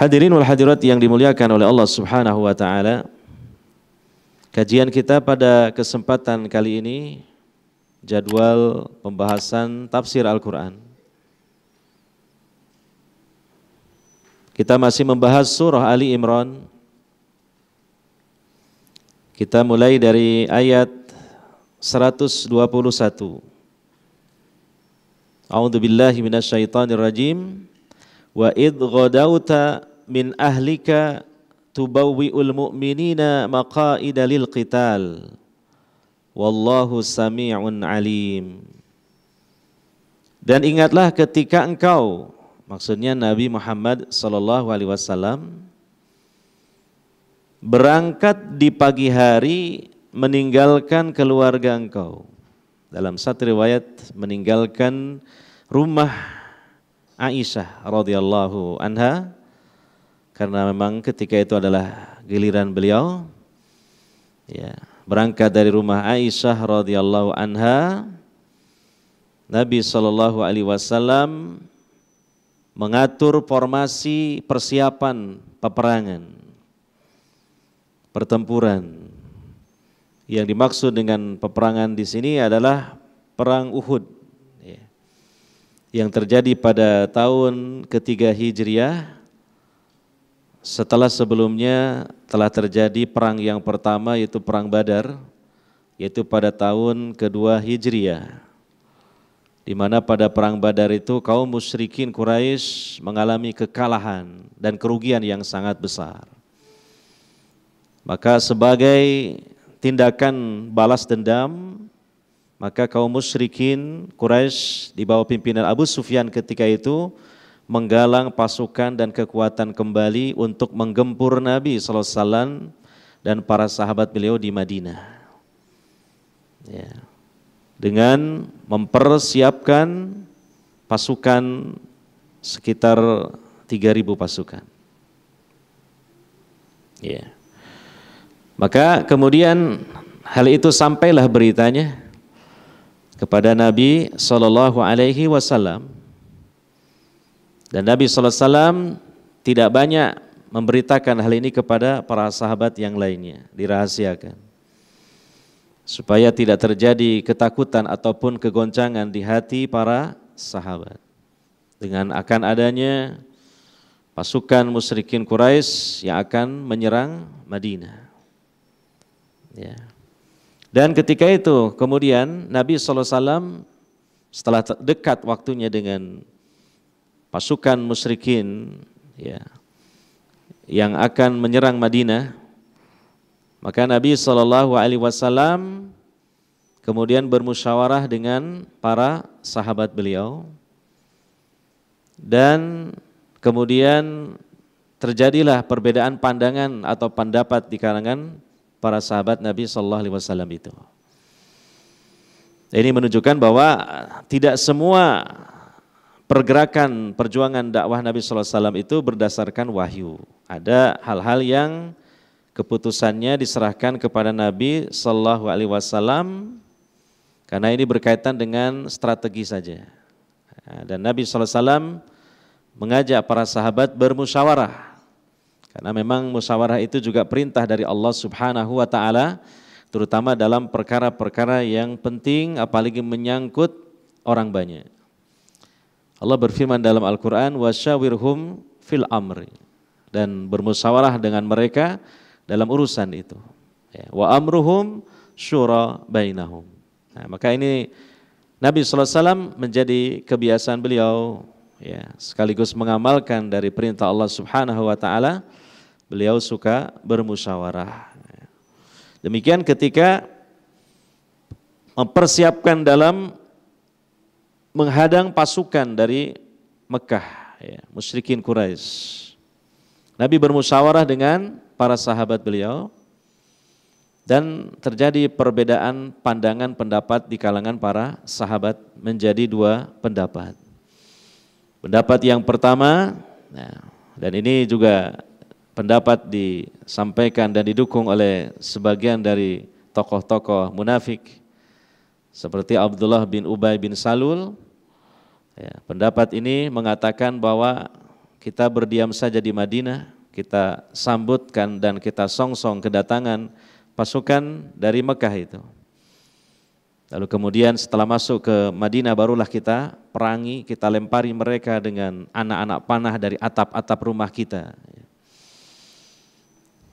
Hadirin wal hadirat yang dimuliakan oleh Allah Subhanahu wa taala. Kajian kita pada kesempatan kali ini jadwal pembahasan tafsir Al-Qur'an. Kita masih membahas surah Ali Imran. Kita mulai dari ayat 121. A'udzu billahi minasy syaithanir rajim. Wa idh ghadauta min ahlika tubawwi'ul mu'minina maqa'ida lil qital wallahu sami'un alim dan ingatlah ketika engkau maksudnya Nabi Muhammad sallallahu alaihi wasallam berangkat di pagi hari meninggalkan keluarga engkau dalam satu riwayat meninggalkan rumah Aisyah radhiyallahu anha karena memang ketika itu adalah giliran beliau ya berangkat dari rumah Aisyah radhiyallahu anha Nabi Shallallahu alaihi wasallam mengatur formasi persiapan peperangan pertempuran yang dimaksud dengan peperangan di sini adalah perang Uhud ya, yang terjadi pada tahun ketiga Hijriah setelah sebelumnya telah terjadi perang yang pertama yaitu perang Badar yaitu pada tahun kedua Hijriah di mana pada perang Badar itu kaum musyrikin Quraisy mengalami kekalahan dan kerugian yang sangat besar. Maka sebagai tindakan balas dendam maka kaum musyrikin Quraisy di bawah pimpinan Abu Sufyan ketika itu menggalang pasukan dan kekuatan kembali untuk menggempur Nabi sallallahu alaihi wasallam dan para sahabat beliau di Madinah. Ya. Dengan mempersiapkan pasukan sekitar 3000 pasukan. Ya. Maka kemudian hal itu sampailah beritanya kepada Nabi Shallallahu alaihi wasallam dan Nabi SAW tidak banyak memberitakan hal ini kepada para sahabat yang lainnya, dirahasiakan. Supaya tidak terjadi ketakutan ataupun kegoncangan di hati para sahabat. Dengan akan adanya pasukan musyrikin Quraisy yang akan menyerang Madinah. Ya. Dan ketika itu kemudian Nabi SAW setelah dekat waktunya dengan pasukan musyrikin ya yang akan menyerang Madinah maka Nabi Shallallahu alaihi wasallam kemudian bermusyawarah dengan para sahabat beliau dan kemudian terjadilah perbedaan pandangan atau pendapat di kalangan para sahabat Nabi Shallallahu alaihi wasallam itu. Ini menunjukkan bahwa tidak semua pergerakan perjuangan dakwah Nabi SAW itu berdasarkan wahyu. Ada hal-hal yang keputusannya diserahkan kepada Nabi Shallallahu Alaihi Wasallam karena ini berkaitan dengan strategi saja. Dan Nabi SAW mengajak para sahabat bermusyawarah karena memang musyawarah itu juga perintah dari Allah Subhanahu Wa Taala terutama dalam perkara-perkara yang penting apalagi menyangkut orang banyak. Allah berfirman dalam Al-Quran, wasyawirhum fil amri. Dan bermusyawarah dengan mereka dalam urusan itu. Ya. Wa amruhum syura bainahum. Nah, maka ini Nabi SAW menjadi kebiasaan beliau ya, sekaligus mengamalkan dari perintah Allah Subhanahu wa taala beliau suka bermusyawarah. Demikian ketika mempersiapkan dalam menghadang pasukan dari Mekah, ya, musyrikin Quraisy. Nabi bermusyawarah dengan para sahabat beliau dan terjadi perbedaan pandangan pendapat di kalangan para sahabat menjadi dua pendapat. Pendapat yang pertama, nah, dan ini juga pendapat disampaikan dan didukung oleh sebagian dari tokoh-tokoh munafik seperti Abdullah bin Ubay bin Salul, ya, pendapat ini mengatakan bahwa kita berdiam saja di Madinah, kita sambutkan dan kita songsong kedatangan pasukan dari Mekah itu. Lalu kemudian setelah masuk ke Madinah barulah kita perangi, kita lempari mereka dengan anak-anak panah dari atap-atap rumah kita.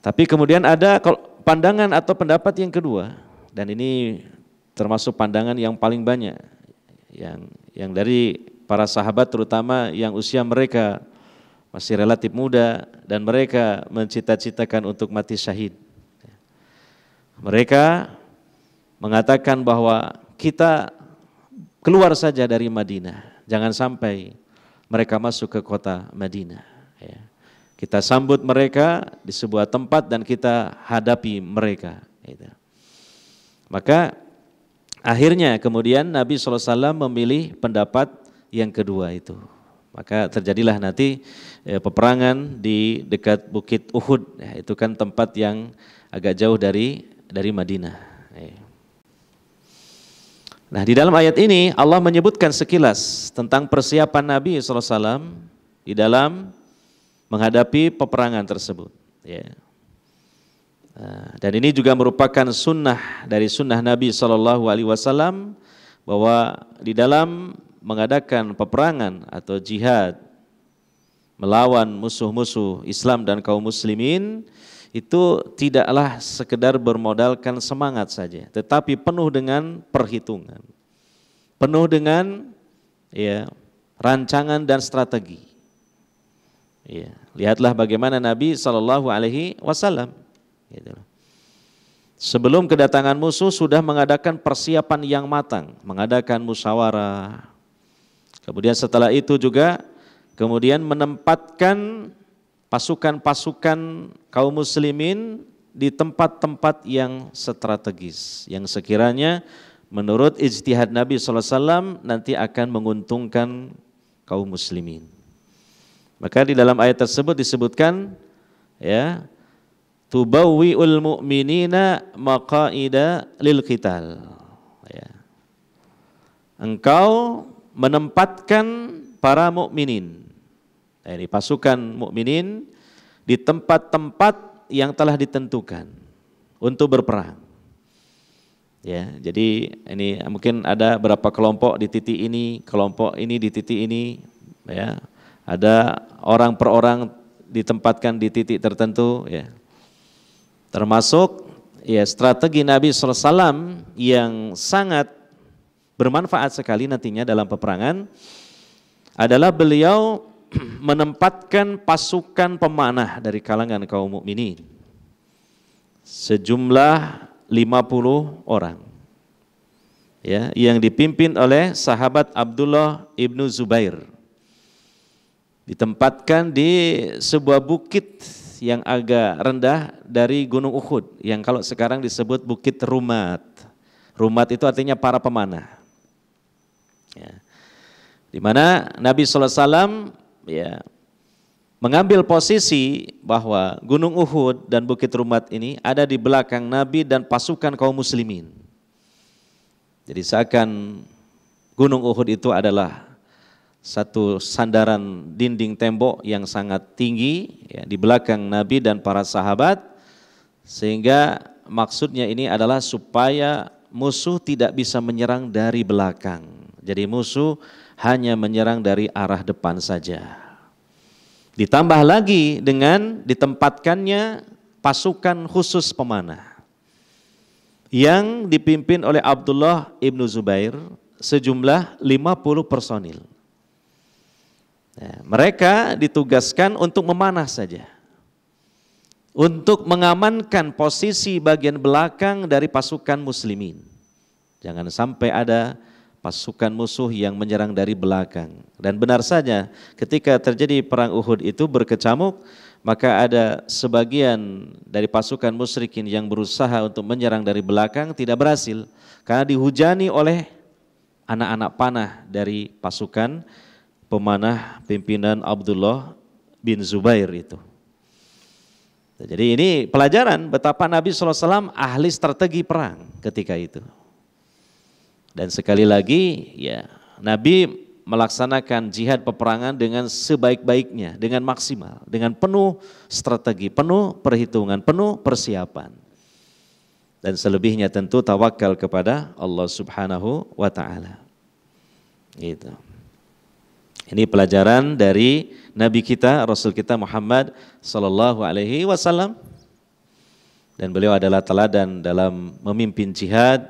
Tapi kemudian ada pandangan atau pendapat yang kedua dan ini termasuk pandangan yang paling banyak yang yang dari para sahabat terutama yang usia mereka masih relatif muda dan mereka mencita-citakan untuk mati syahid. Mereka mengatakan bahwa kita keluar saja dari Madinah, jangan sampai mereka masuk ke kota Madinah. Ya. Kita sambut mereka di sebuah tempat dan kita hadapi mereka. Gitu. Maka Akhirnya kemudian Nabi SAW memilih pendapat yang kedua itu. Maka terjadilah nanti eh, peperangan di dekat Bukit Uhud. Ya, itu kan tempat yang agak jauh dari dari Madinah. Ya. Nah di dalam ayat ini Allah menyebutkan sekilas tentang persiapan Nabi SAW di dalam menghadapi peperangan tersebut. Ya. Eh, dan ini juga merupakan sunnah dari sunnah Nabi Shallallahu Alaihi Wasallam bahwa di dalam mengadakan peperangan atau jihad melawan musuh-musuh Islam dan kaum muslimin itu tidaklah sekedar bermodalkan semangat saja tetapi penuh dengan perhitungan penuh dengan ya rancangan dan strategi ya lihatlah bagaimana Nabi Shallallahu alaihi wasallam Gitu Sebelum kedatangan musuh sudah mengadakan persiapan yang matang, mengadakan musyawarah. Kemudian setelah itu juga kemudian menempatkan pasukan-pasukan kaum muslimin di tempat-tempat yang strategis yang sekiranya menurut ijtihad Nabi SAW nanti akan menguntungkan kaum muslimin. Maka di dalam ayat tersebut disebutkan ya tubawwi'ul mu'minina maqaida lil qital. Ya. Engkau menempatkan para mukminin. Nah, ini pasukan mukminin di tempat-tempat yang telah ditentukan untuk berperang. Ya, jadi ini mungkin ada berapa kelompok di titik ini, kelompok ini di titik ini, ya. Ada orang per orang ditempatkan di titik tertentu, ya. Termasuk ya strategi Nabi SAW yang sangat bermanfaat sekali nantinya dalam peperangan adalah beliau menempatkan pasukan pemanah dari kalangan kaum mukminin sejumlah 50 orang ya yang dipimpin oleh sahabat Abdullah ibnu Zubair ditempatkan di sebuah bukit yang agak rendah dari Gunung Uhud yang kalau sekarang disebut Bukit Rumat. Rumat itu artinya para pemanah. Ya. Di mana Nabi SAW ya, mengambil posisi bahwa Gunung Uhud dan Bukit Rumat ini ada di belakang Nabi dan pasukan kaum muslimin. Jadi seakan Gunung Uhud itu adalah satu sandaran dinding tembok yang sangat tinggi ya, di belakang Nabi dan para sahabat sehingga maksudnya ini adalah supaya musuh tidak bisa menyerang dari belakang. Jadi musuh hanya menyerang dari arah depan saja. Ditambah lagi dengan ditempatkannya pasukan khusus pemanah yang dipimpin oleh Abdullah ibnu Zubair sejumlah 50 personil. Ya, mereka ditugaskan untuk memanah saja. Untuk mengamankan posisi bagian belakang dari pasukan muslimin. Jangan sampai ada pasukan musuh yang menyerang dari belakang. Dan benar saja ketika terjadi perang Uhud itu berkecamuk, maka ada sebagian dari pasukan musyrikin yang berusaha untuk menyerang dari belakang tidak berhasil karena dihujani oleh anak-anak panah dari pasukan pemanah pimpinan Abdullah bin Zubair itu. Jadi ini pelajaran betapa Nabi SAW ahli strategi perang ketika itu. Dan sekali lagi ya Nabi melaksanakan jihad peperangan dengan sebaik-baiknya, dengan maksimal, dengan penuh strategi, penuh perhitungan, penuh persiapan. Dan selebihnya tentu tawakal kepada Allah Subhanahu wa taala. Gitu. Ini pelajaran dari Nabi kita, Rasul kita Muhammad Sallallahu Alaihi Wasallam. Dan beliau adalah teladan dalam memimpin jihad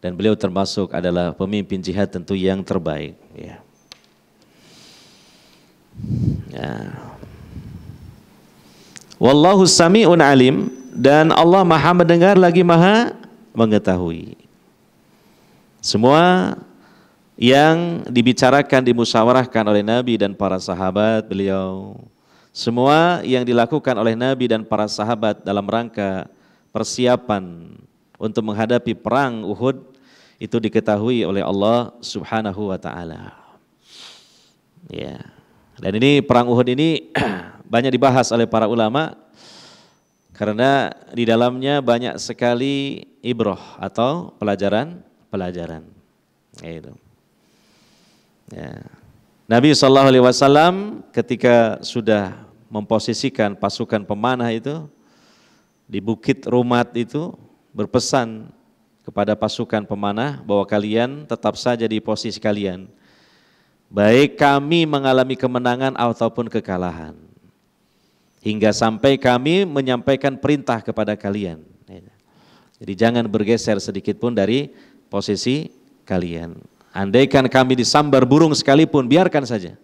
dan beliau termasuk adalah pemimpin jihad tentu yang terbaik. Ya. ya. Wallahu sami'un alim dan Allah maha mendengar lagi maha mengetahui. Semua yang dibicarakan, dimusyawarahkan oleh Nabi dan para sahabat beliau. Semua yang dilakukan oleh Nabi dan para sahabat dalam rangka persiapan untuk menghadapi perang Uhud itu diketahui oleh Allah Subhanahu wa taala. Ya. Dan ini perang Uhud ini banyak dibahas oleh para ulama karena di dalamnya banyak sekali ibroh atau pelajaran-pelajaran. Ya, itu. -pelajaran. Ya. Nabi Shallallahu Alaihi Wasallam ketika sudah memposisikan pasukan pemanah itu di bukit Rumat itu berpesan kepada pasukan pemanah bahwa kalian tetap saja di posisi kalian. Baik kami mengalami kemenangan ataupun kekalahan. Hingga sampai kami menyampaikan perintah kepada kalian. Ya. Jadi jangan bergeser sedikit pun dari posisi kalian. Andaikan kami disambar burung sekalipun, biarkan saja.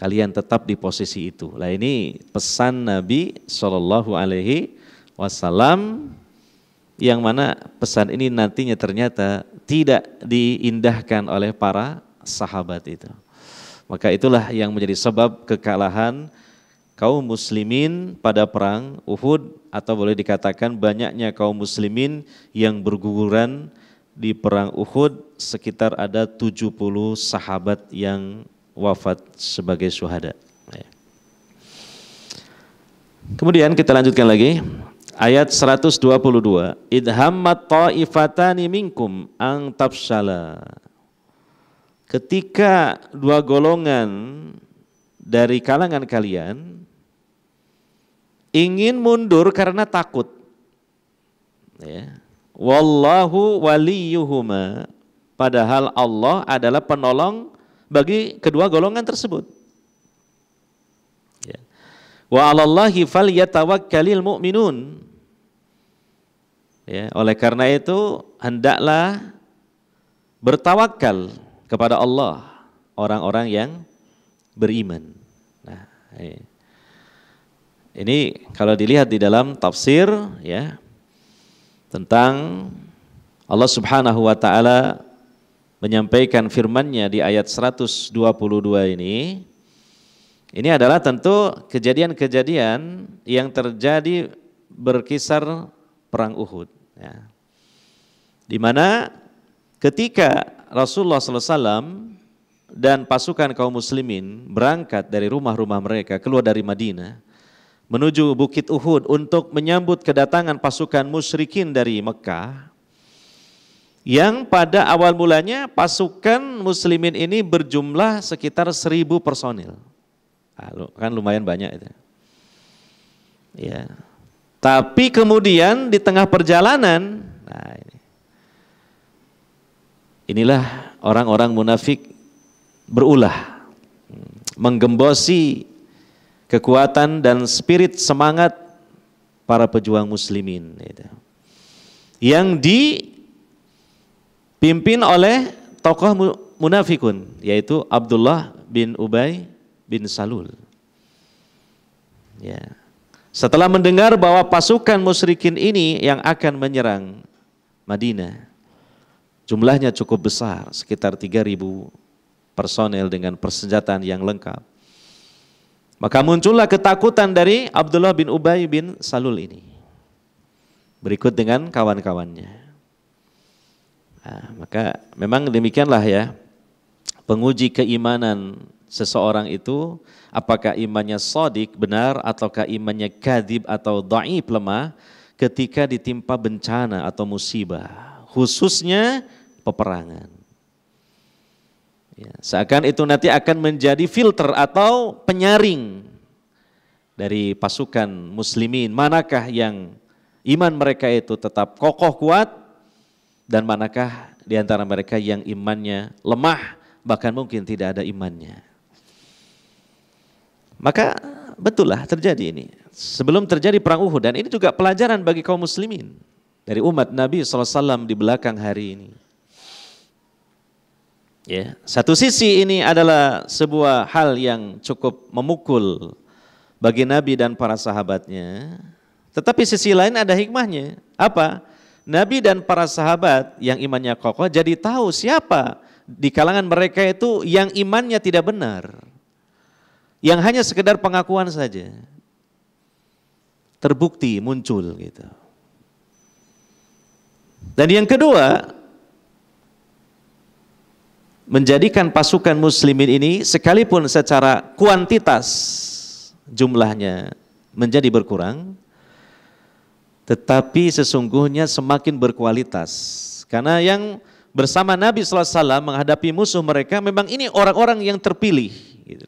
Kalian tetap di posisi itu. Lah ini pesan Nabi Shallallahu Alaihi Wasallam yang mana pesan ini nantinya ternyata tidak diindahkan oleh para sahabat itu. Maka itulah yang menjadi sebab kekalahan kaum muslimin pada perang Uhud atau boleh dikatakan banyaknya kaum muslimin yang berguguran di perang Uhud sekitar ada 70 sahabat yang wafat sebagai syuhada. Ya. Kemudian kita lanjutkan lagi ayat 122 idhammat ta'ifatani minkum ang tafsala. ketika dua golongan dari kalangan kalian ingin mundur karena takut ya Wallahu waliyuhuma. Padahal Allah adalah penolong bagi kedua golongan tersebut. Ya. Wa 'alallahi yatawakkalil mu'minun. Ya, oleh karena itu hendaklah bertawakal kepada Allah orang-orang yang beriman. Nah, ini kalau dilihat di dalam tafsir ya tentang Allah Subhanahu wa taala menyampaikan firman-Nya di ayat 122 ini. Ini adalah tentu kejadian-kejadian yang terjadi berkisar perang Uhud. Ya. Di mana ketika Rasulullah SAW dan pasukan kaum muslimin berangkat dari rumah-rumah mereka keluar dari Madinah, menuju Bukit Uhud untuk menyambut kedatangan pasukan musyrikin dari Mekah yang pada awal mulanya pasukan muslimin ini berjumlah sekitar seribu personil. Ah, kan lumayan banyak itu. Ya. Tapi kemudian di tengah perjalanan, nah ini. inilah orang-orang munafik berulah, hmm, menggembosi kekuatan dan spirit semangat para pejuang muslimin gitu. yang dipimpin oleh tokoh munafikun yaitu Abdullah bin Ubay bin Salul. Ya. Setelah mendengar bahwa pasukan musyrikin ini yang akan menyerang Madinah jumlahnya cukup besar sekitar 3000 personel dengan persenjataan yang lengkap maka muncullah ketakutan dari Abdullah bin Ubay bin Salul ini. Berikut dengan kawan-kawannya. Nah, maka memang demikianlah ya. Penguji keimanan seseorang itu apakah imannya sodik benar ataukah imannya kadib atau daib lemah ketika ditimpa bencana atau musibah khususnya peperangan Ya, seakan itu nanti akan menjadi filter atau penyaring dari pasukan muslimin. Manakah yang iman mereka itu tetap kokoh kuat dan manakah di antara mereka yang imannya lemah bahkan mungkin tidak ada imannya. Maka betul lah terjadi ini. Sebelum terjadi perang Uhud dan ini juga pelajaran bagi kaum muslimin dari umat Nabi SAW di belakang hari ini. Ya, satu sisi ini adalah sebuah hal yang cukup memukul bagi Nabi dan para sahabatnya. Tetapi sisi lain ada hikmahnya. Apa? Nabi dan para sahabat yang imannya kokoh jadi tahu siapa di kalangan mereka itu yang imannya tidak benar. Yang hanya sekedar pengakuan saja. Terbukti muncul gitu. Dan yang kedua, menjadikan pasukan muslimin ini sekalipun secara kuantitas jumlahnya menjadi berkurang tetapi sesungguhnya semakin berkualitas karena yang bersama Nabi SAW menghadapi musuh mereka memang ini orang-orang yang terpilih gitu.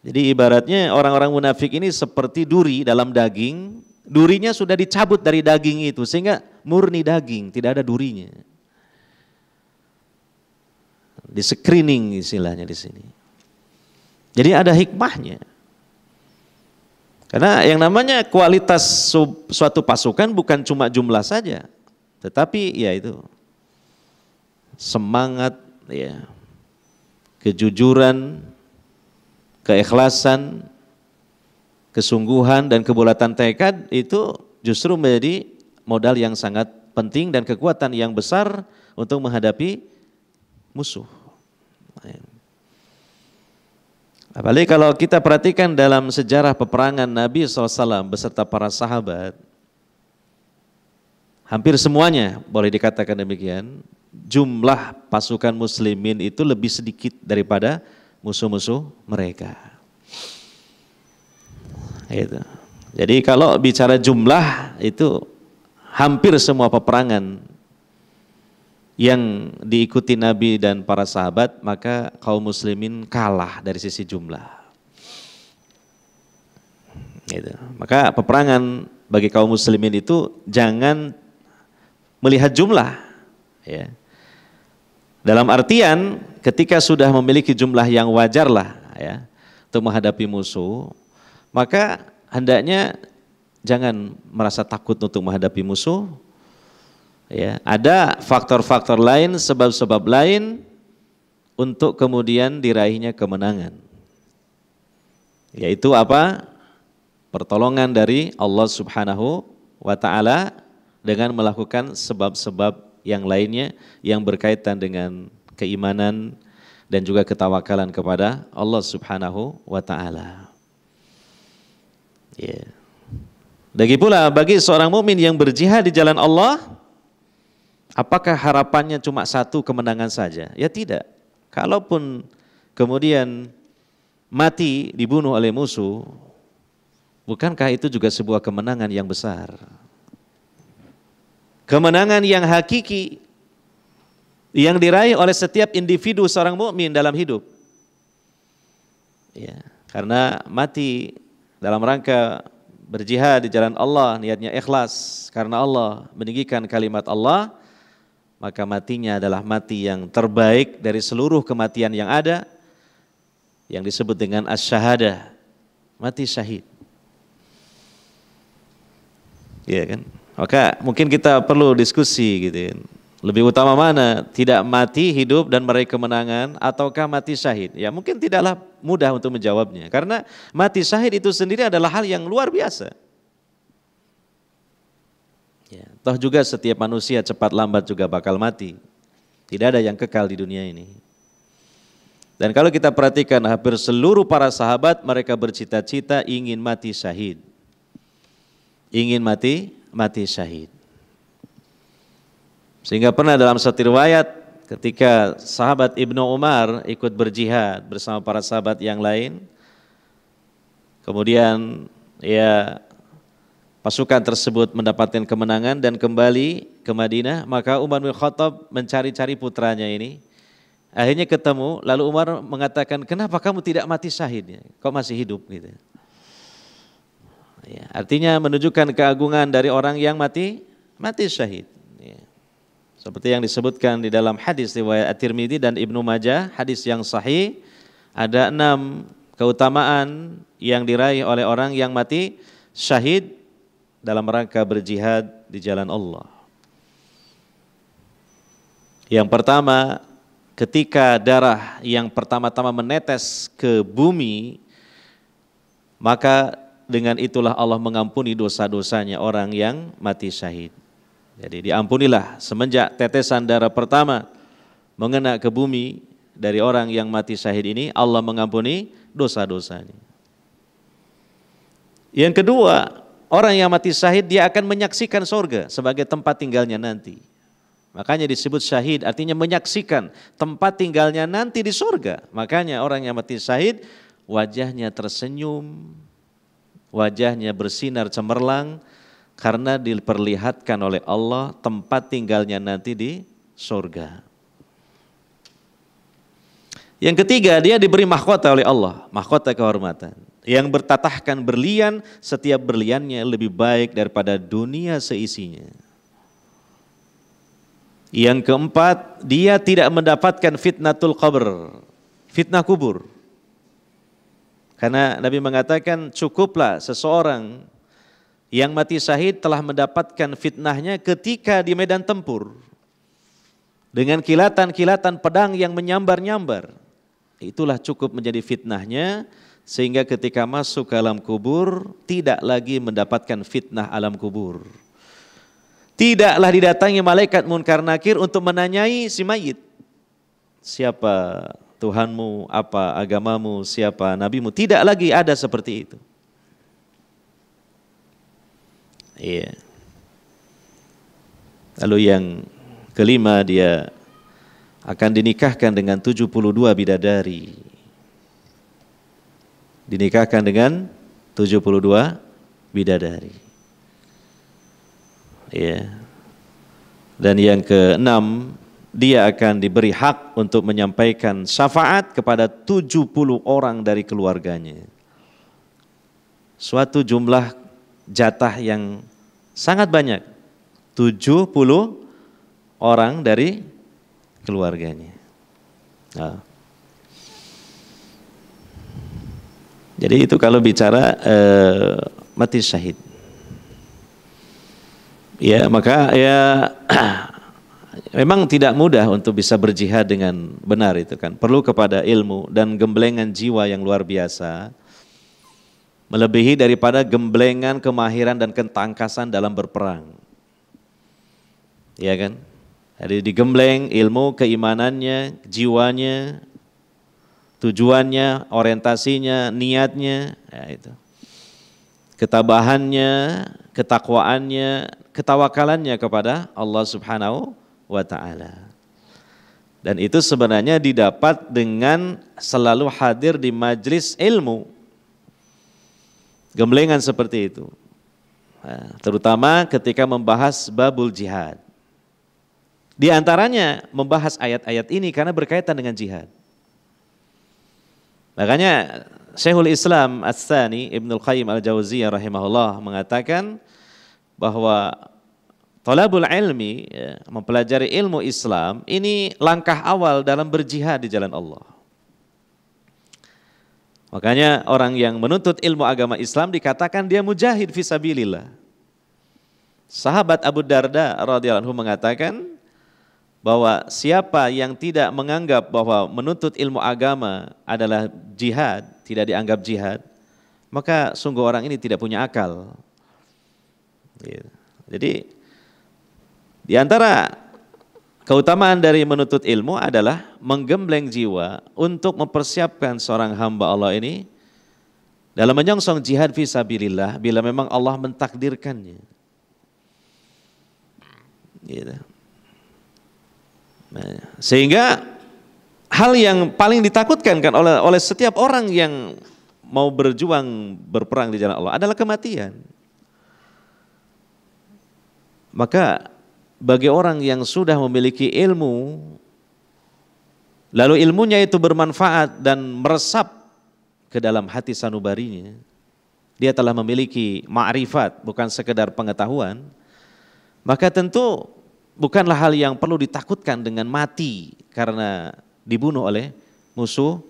jadi ibaratnya orang-orang munafik ini seperti duri dalam daging durinya sudah dicabut dari daging itu sehingga murni daging tidak ada durinya di screening istilahnya di sini. Jadi ada hikmahnya. Karena yang namanya kualitas suatu pasukan bukan cuma jumlah saja, tetapi ya itu semangat ya kejujuran, keikhlasan, kesungguhan dan kebulatan tekad itu justru menjadi modal yang sangat penting dan kekuatan yang besar untuk menghadapi musuh. Apalagi kalau kita perhatikan dalam sejarah peperangan Nabi SAW beserta para sahabat, hampir semuanya boleh dikatakan demikian, jumlah pasukan muslimin itu lebih sedikit daripada musuh-musuh mereka. Itu. Jadi kalau bicara jumlah itu hampir semua peperangan yang diikuti Nabi dan para sahabat, maka kaum muslimin kalah dari sisi jumlah. Gitu. Maka peperangan bagi kaum muslimin itu jangan melihat jumlah. Ya. Dalam artian ketika sudah memiliki jumlah yang wajarlah ya, untuk menghadapi musuh, maka hendaknya jangan merasa takut untuk menghadapi musuh, Ya, ada faktor-faktor lain, sebab-sebab lain untuk kemudian diraihnya kemenangan. Yaitu apa? Pertolongan dari Allah Subhanahu wa taala dengan melakukan sebab-sebab yang lainnya yang berkaitan dengan keimanan dan juga ketawakalan kepada Allah Subhanahu wa taala. Ya. Yeah. Lagi pula bagi seorang mukmin yang berjihad di jalan Allah, Apakah harapannya cuma satu kemenangan saja? Ya tidak. Kalaupun kemudian mati dibunuh oleh musuh, bukankah itu juga sebuah kemenangan yang besar? Kemenangan yang hakiki yang diraih oleh setiap individu seorang mukmin dalam hidup. Ya, karena mati dalam rangka berjihad di jalan Allah, niatnya ikhlas karena Allah, meninggikan kalimat Allah, maka matinya adalah mati yang terbaik dari seluruh kematian yang ada yang disebut dengan asyhadah mati syahid ya kan maka mungkin kita perlu diskusi gitu ya. lebih utama mana tidak mati hidup dan meraih kemenangan ataukah mati syahid ya mungkin tidaklah mudah untuk menjawabnya karena mati syahid itu sendiri adalah hal yang luar biasa Toh juga setiap manusia cepat lambat juga bakal mati. Tidak ada yang kekal di dunia ini. Dan kalau kita perhatikan hampir seluruh para sahabat mereka bercita-cita ingin mati syahid. Ingin mati, mati syahid. Sehingga pernah dalam satu riwayat ketika sahabat Ibnu Umar ikut berjihad bersama para sahabat yang lain. Kemudian ya pasukan tersebut mendapatkan kemenangan dan kembali ke Madinah, maka Umar bin Khattab mencari-cari putranya ini. Akhirnya ketemu, lalu Umar mengatakan, kenapa kamu tidak mati syahid? Ya, Kok masih hidup? gitu. Ya, artinya menunjukkan keagungan dari orang yang mati, mati syahid. Ya. Seperti yang disebutkan di dalam hadis riwayat at tirmidhi dan Ibnu Majah, hadis yang sahih, ada enam keutamaan yang diraih oleh orang yang mati syahid dalam rangka berjihad di jalan Allah. Yang pertama, ketika darah yang pertama-tama menetes ke bumi, maka dengan itulah Allah mengampuni dosa-dosanya orang yang mati syahid. Jadi diampunilah semenjak tetesan darah pertama mengena ke bumi dari orang yang mati syahid ini, Allah mengampuni dosa-dosanya. Yang kedua, Orang yang mati syahid dia akan menyaksikan surga sebagai tempat tinggalnya nanti. Makanya disebut syahid artinya menyaksikan tempat tinggalnya nanti di surga. Makanya orang yang mati syahid wajahnya tersenyum, wajahnya bersinar cemerlang karena diperlihatkan oleh Allah tempat tinggalnya nanti di surga. Yang ketiga, dia diberi mahkota oleh Allah, mahkota kehormatan. Yang bertatahkan berlian, setiap berliannya lebih baik daripada dunia seisinya. Yang keempat, dia tidak mendapatkan fitnah fitnatul qabr, fitnah kubur. Karena Nabi mengatakan cukuplah seseorang yang mati syahid telah mendapatkan fitnahnya ketika di medan tempur. Dengan kilatan-kilatan pedang yang menyambar-nyambar. Itulah cukup menjadi fitnahnya sehingga ketika masuk ke alam kubur tidak lagi mendapatkan fitnah alam kubur. Tidaklah didatangi malaikat munkar nakir untuk menanyai si mayit. Siapa Tuhanmu, apa agamamu, siapa nabimu. Tidak lagi ada seperti itu. Iya. Lalu yang kelima dia akan dinikahkan dengan 72 bidadari. Dinikahkan dengan 72 bidadari. Ya. Dan yang keenam, dia akan diberi hak untuk menyampaikan syafaat kepada 70 orang dari keluarganya. Suatu jumlah jatah yang sangat banyak. 70 orang dari keluarganya. Nah. Jadi itu kalau bicara eh, mati syahid. Ya, maka ya memang tidak mudah untuk bisa berjihad dengan benar itu kan. Perlu kepada ilmu dan gemblengan jiwa yang luar biasa melebihi daripada gemblengan kemahiran dan ketangkasan dalam berperang. Ya kan? Jadi digembleng ilmu, keimanannya, jiwanya, tujuannya, orientasinya, niatnya, ya itu. Ketabahannya, ketakwaannya, ketawakalannya kepada Allah Subhanahu wa taala. Dan itu sebenarnya didapat dengan selalu hadir di majlis ilmu. Gemblengan seperti itu. Nah, terutama ketika membahas babul jihad. Di antaranya membahas ayat-ayat ini karena berkaitan dengan jihad. Makanya Syekhul Islam As-Sani Ibnul Qayyim Al-Jauziyah rahimahullah mengatakan bahwa Talabul ilmi, ya, mempelajari ilmu Islam, ini langkah awal dalam berjihad di jalan Allah. Makanya orang yang menuntut ilmu agama Islam dikatakan dia mujahid fisabilillah. Sahabat Abu Darda radhiyallahu anhu mengatakan, bahwa siapa yang tidak menganggap bahwa menuntut ilmu agama adalah jihad, tidak dianggap jihad, maka sungguh orang ini tidak punya akal. Iya. Jadi di antara keutamaan dari menuntut ilmu adalah menggembleng jiwa untuk mempersiapkan seorang hamba Allah ini dalam menyongsong jihad visabilillah bila memang Allah mentakdirkannya. Gitu. Sehingga hal yang paling ditakutkan kan oleh oleh setiap orang yang mau berjuang berperang di jalan Allah adalah kematian. Maka bagi orang yang sudah memiliki ilmu lalu ilmunya itu bermanfaat dan meresap ke dalam hati sanubarinya, dia telah memiliki ma'rifat bukan sekedar pengetahuan, maka tentu bukanlah hal yang perlu ditakutkan dengan mati karena dibunuh oleh musuh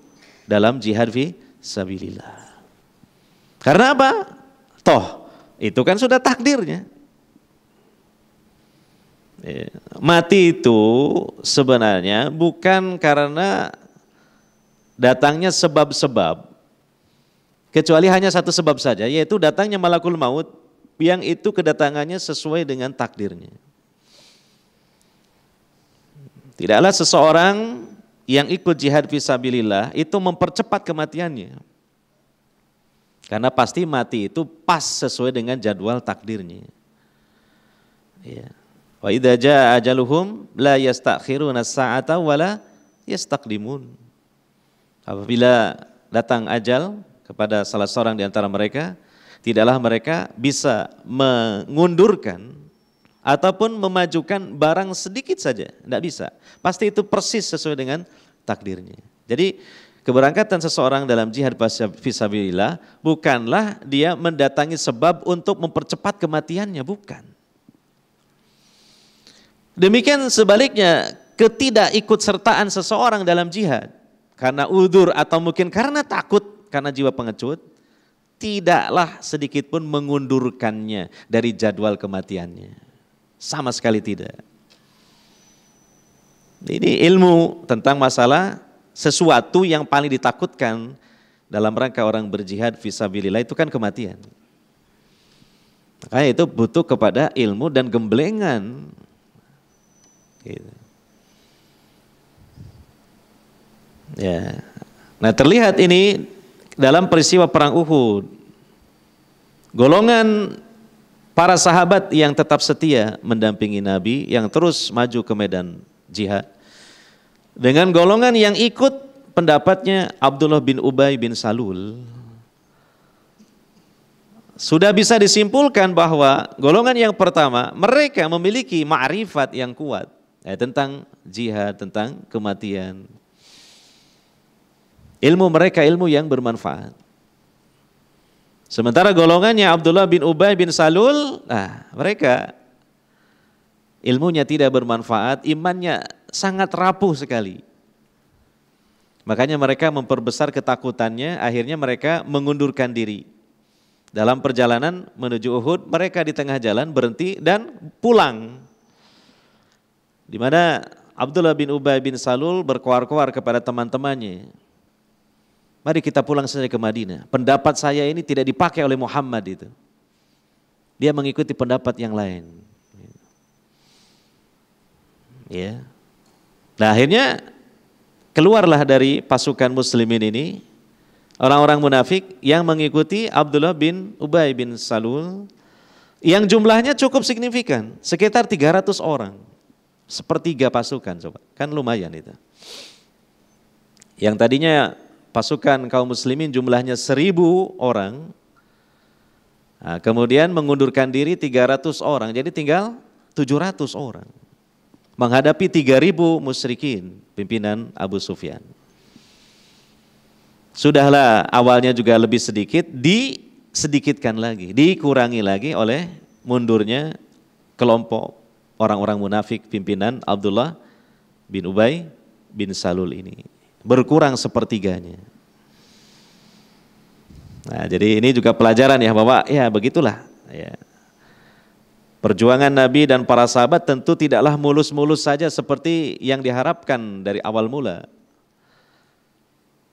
dalam jihad fi sabilillah. Karena apa? Toh, itu kan sudah takdirnya. Ya, mati itu sebenarnya bukan karena datangnya sebab-sebab, kecuali hanya satu sebab saja, yaitu datangnya malakul maut yang itu kedatangannya sesuai dengan takdirnya. Tidaklah seseorang yang ikut jihad visabilillah itu mempercepat kematiannya. Karena pasti mati itu pas sesuai dengan jadwal takdirnya. Ya. Wa idza jaa ajaluhum la yastakhiruna sa'ata wala yastaqdimun. Apabila datang ajal kepada salah seorang di antara mereka, tidaklah mereka bisa mengundurkan ataupun memajukan barang sedikit saja, tidak bisa. Pasti itu persis sesuai dengan takdirnya. Jadi keberangkatan seseorang dalam jihad fisabilillah bukanlah dia mendatangi sebab untuk mempercepat kematiannya, bukan. Demikian sebaliknya ketidakikutsertaan seseorang dalam jihad karena udur atau mungkin karena takut karena jiwa pengecut tidaklah sedikit pun mengundurkannya dari jadwal kematiannya. Sama sekali tidak. Ini ilmu tentang masalah sesuatu yang paling ditakutkan dalam rangka orang berjihad visabilillah itu kan kematian. Makanya itu butuh kepada ilmu dan gemblengan. Gitu. Ya. Nah terlihat ini dalam peristiwa perang Uhud. Golongan Para sahabat yang tetap setia mendampingi Nabi, yang terus maju ke medan jihad. Dengan golongan yang ikut pendapatnya Abdullah bin Ubay bin Salul. Sudah bisa disimpulkan bahwa golongan yang pertama, mereka memiliki ma'rifat yang kuat eh, tentang jihad, tentang kematian. Ilmu mereka ilmu yang bermanfaat. Sementara golongannya Abdullah bin Ubay bin Salul, nah mereka ilmunya tidak bermanfaat, imannya sangat rapuh sekali. Makanya mereka memperbesar ketakutannya, akhirnya mereka mengundurkan diri. Dalam perjalanan menuju Uhud, mereka di tengah jalan berhenti dan pulang. Di mana Abdullah bin Ubay bin Salul berkoar-koar kepada teman-temannya. Mari kita pulang saja ke Madinah. Pendapat saya ini tidak dipakai oleh Muhammad itu. Dia mengikuti pendapat yang lain. Ya. Nah akhirnya keluarlah dari pasukan muslimin ini orang-orang munafik yang mengikuti Abdullah bin Ubay bin Salul yang jumlahnya cukup signifikan, sekitar 300 orang. Sepertiga pasukan coba, kan lumayan itu. Yang tadinya pasukan kaum muslimin jumlahnya seribu orang. Nah, kemudian mengundurkan diri 300 orang, jadi tinggal 700 orang. Menghadapi 3000 musyrikin, pimpinan Abu Sufyan. Sudahlah awalnya juga lebih sedikit, disedikitkan lagi, dikurangi lagi oleh mundurnya kelompok orang-orang munafik pimpinan Abdullah bin Ubay bin Salul ini berkurang sepertiganya. Nah, jadi ini juga pelajaran ya Bapak, ya begitulah ya. Perjuangan Nabi dan para sahabat tentu tidaklah mulus-mulus saja seperti yang diharapkan dari awal mula.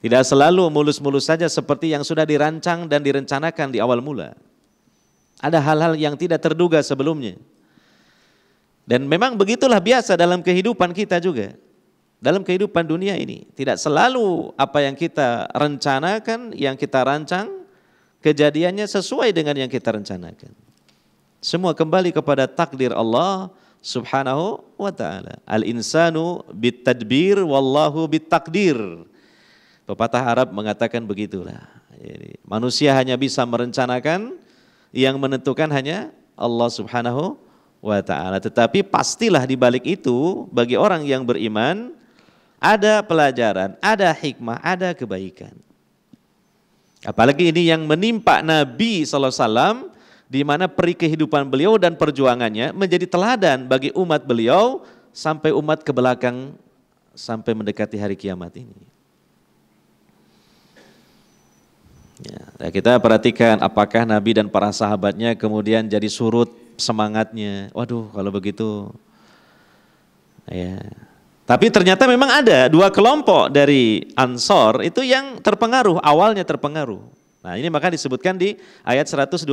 Tidak selalu mulus-mulus saja seperti yang sudah dirancang dan direncanakan di awal mula. Ada hal-hal yang tidak terduga sebelumnya. Dan memang begitulah biasa dalam kehidupan kita juga dalam kehidupan dunia ini. Tidak selalu apa yang kita rencanakan, yang kita rancang, kejadiannya sesuai dengan yang kita rencanakan. Semua kembali kepada takdir Allah subhanahu wa ta'ala. Al-insanu bitadbir wallahu bitakdir. Pepatah Arab mengatakan begitulah. Jadi, manusia hanya bisa merencanakan, yang menentukan hanya Allah subhanahu wa ta'ala. Tetapi pastilah di balik itu bagi orang yang beriman, ada pelajaran, ada hikmah, ada kebaikan. Apalagi ini yang menimpa Nabi SAW di mana peri kehidupan beliau dan perjuangannya menjadi teladan bagi umat beliau sampai umat ke belakang sampai mendekati hari kiamat ini. Ya, ya kita perhatikan apakah Nabi dan para sahabatnya kemudian jadi surut semangatnya. Waduh, kalau begitu, ya tapi ternyata memang ada dua kelompok dari Ansor itu yang terpengaruh, awalnya terpengaruh. Nah ini maka disebutkan di ayat 122.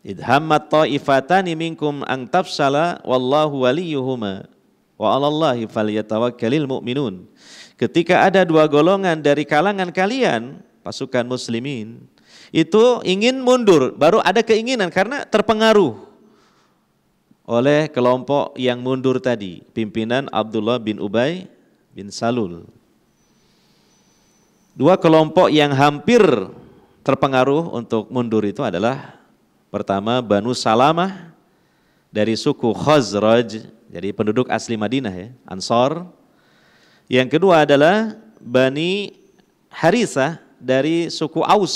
Idhammat ta'ifatani minkum ang tafsala wallahu waliyuhuma wa alallahi falyatawakkalil mu'minun. Ketika ada dua golongan dari kalangan kalian, pasukan muslimin, itu ingin mundur, baru ada keinginan karena terpengaruh oleh kelompok yang mundur tadi, pimpinan Abdullah bin Ubay bin Salul. Dua kelompok yang hampir terpengaruh untuk mundur itu adalah pertama Banu Salamah dari suku Khazraj, jadi penduduk asli Madinah ya, Ansor. Yang kedua adalah Bani Harisah dari suku Aus.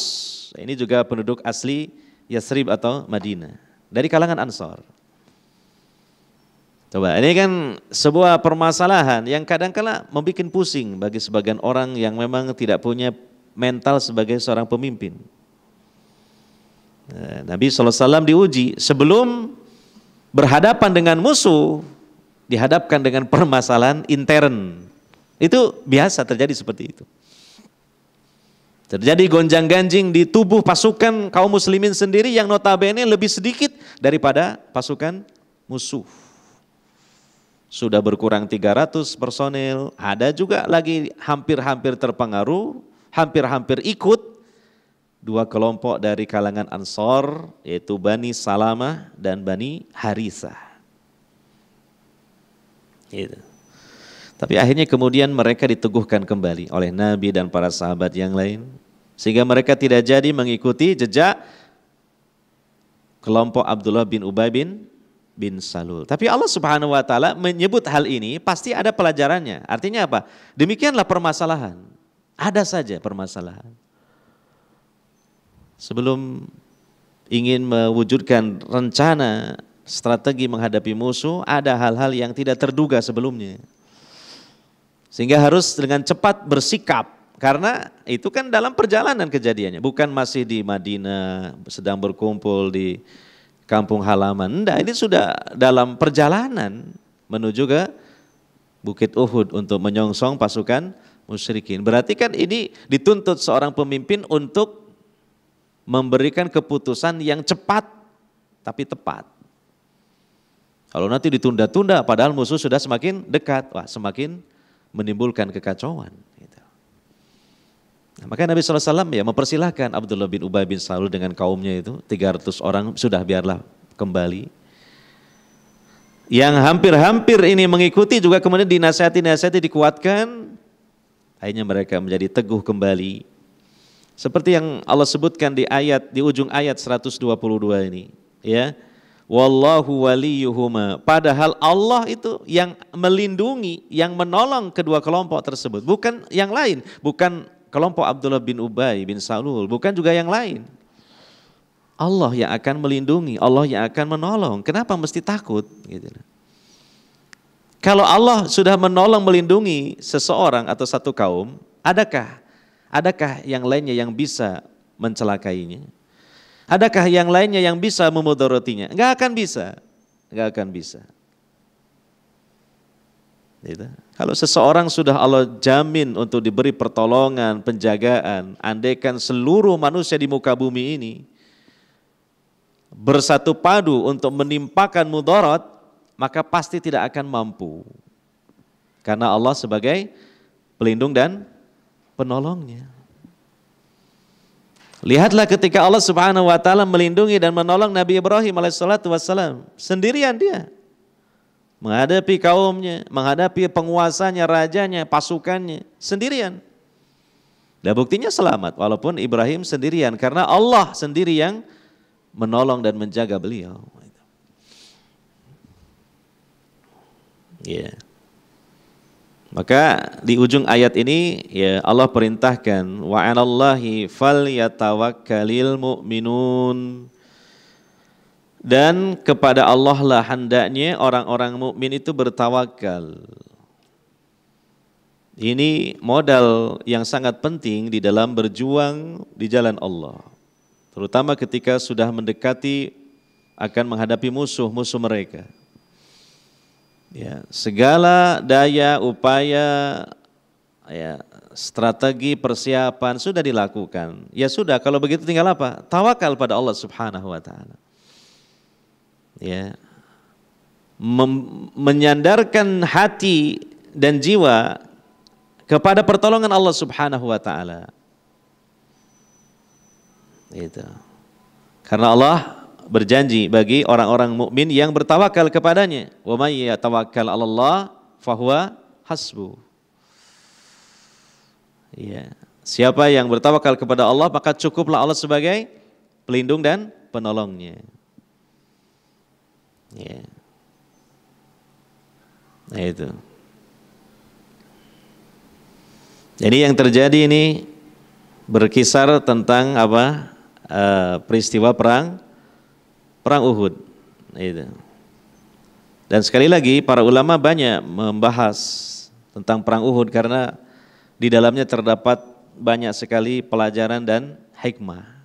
Ini juga penduduk asli Yasrib atau Madinah dari kalangan Ansor. Coba, ini kan sebuah permasalahan yang kadang kadangkala membuat pusing bagi sebagian orang yang memang tidak punya mental sebagai seorang pemimpin. Eh, Nabi SAW diuji sebelum berhadapan dengan musuh, dihadapkan dengan permasalahan intern. Itu biasa terjadi seperti itu. Terjadi gonjang-ganjing di tubuh pasukan kaum muslimin sendiri yang notabene lebih sedikit daripada pasukan musuh sudah berkurang 300 personil, ada juga lagi hampir-hampir terpengaruh, hampir-hampir ikut dua kelompok dari kalangan Ansor yaitu Bani Salamah dan Bani Harisa. Gitu. Tapi akhirnya kemudian mereka diteguhkan kembali oleh Nabi dan para sahabat yang lain sehingga mereka tidak jadi mengikuti jejak kelompok Abdullah bin Ubay bin bin Salul. Tapi Allah Subhanahu wa taala menyebut hal ini pasti ada pelajarannya. Artinya apa? Demikianlah permasalahan. Ada saja permasalahan. Sebelum ingin mewujudkan rencana strategi menghadapi musuh, ada hal-hal yang tidak terduga sebelumnya. Sehingga harus dengan cepat bersikap karena itu kan dalam perjalanan kejadiannya, bukan masih di Madinah sedang berkumpul di kampung halaman. Enggak, ini sudah dalam perjalanan menuju ke Bukit Uhud untuk menyongsong pasukan musyrikin. Berarti kan ini dituntut seorang pemimpin untuk memberikan keputusan yang cepat tapi tepat. Kalau nanti ditunda-tunda padahal musuh sudah semakin dekat, wah semakin menimbulkan kekacauan. Nah, makanya Nabi SAW ya mempersilahkan Abdullah bin Ubay bin Salul dengan kaumnya itu 300 orang sudah biarlah kembali. Yang hampir-hampir ini mengikuti juga kemudian dinasihati-nasihati dikuatkan. Akhirnya mereka menjadi teguh kembali. Seperti yang Allah sebutkan di ayat di ujung ayat 122 ini, ya. Wallahu waliyuhuma. Padahal Allah itu yang melindungi, yang menolong kedua kelompok tersebut, bukan yang lain, bukan kelompok Abdullah bin Ubay bin Salul, bukan juga yang lain. Allah yang akan melindungi, Allah yang akan menolong. Kenapa mesti takut? Gitu. Kalau Allah sudah menolong melindungi seseorang atau satu kaum, adakah adakah yang lainnya yang bisa mencelakainya? Adakah yang lainnya yang bisa memudorotinya? Enggak akan bisa. Enggak akan bisa. Gitu. Kalau seseorang sudah Allah jamin untuk diberi pertolongan, penjagaan, andaikan seluruh manusia di muka bumi ini bersatu padu untuk menimpakan mudarat, maka pasti tidak akan mampu. Karena Allah sebagai pelindung dan penolongnya. Lihatlah ketika Allah Subhanahu wa taala melindungi dan menolong Nabi Ibrahim alaihissalatu wassalam, sendirian dia menghadapi kaumnya, menghadapi penguasanya, rajanya, pasukannya, sendirian. Dan buktinya selamat walaupun Ibrahim sendirian karena Allah sendiri yang menolong dan menjaga beliau. Ya. Yeah. Maka di ujung ayat ini ya Allah perintahkan wa 'alallahi falyatawakkalil mu'minun dan kepada Allah lah hendaknya orang-orang mukmin itu bertawakal. Ini modal yang sangat penting di dalam berjuang di jalan Allah. Terutama ketika sudah mendekati akan menghadapi musuh-musuh mereka. Ya, segala daya, upaya, ya, strategi, persiapan sudah dilakukan. Ya sudah, kalau begitu tinggal apa? Tawakal pada Allah Subhanahu wa taala ya menyandarkan hati dan jiwa kepada pertolongan Allah Subhanahu wa taala. Itu. Karena Allah berjanji bagi orang-orang mukmin yang bertawakal kepadanya, "Wa may yatawakkal 'ala Allah fahuwa hasbu." Ya. Siapa yang bertawakal kepada Allah maka cukuplah Allah sebagai pelindung dan penolongnya. Ya. Nah itu. Jadi yang terjadi ini berkisar tentang apa e, peristiwa perang perang Uhud. Nah, itu. Dan sekali lagi para ulama banyak membahas tentang perang Uhud karena di dalamnya terdapat banyak sekali pelajaran dan hikmah.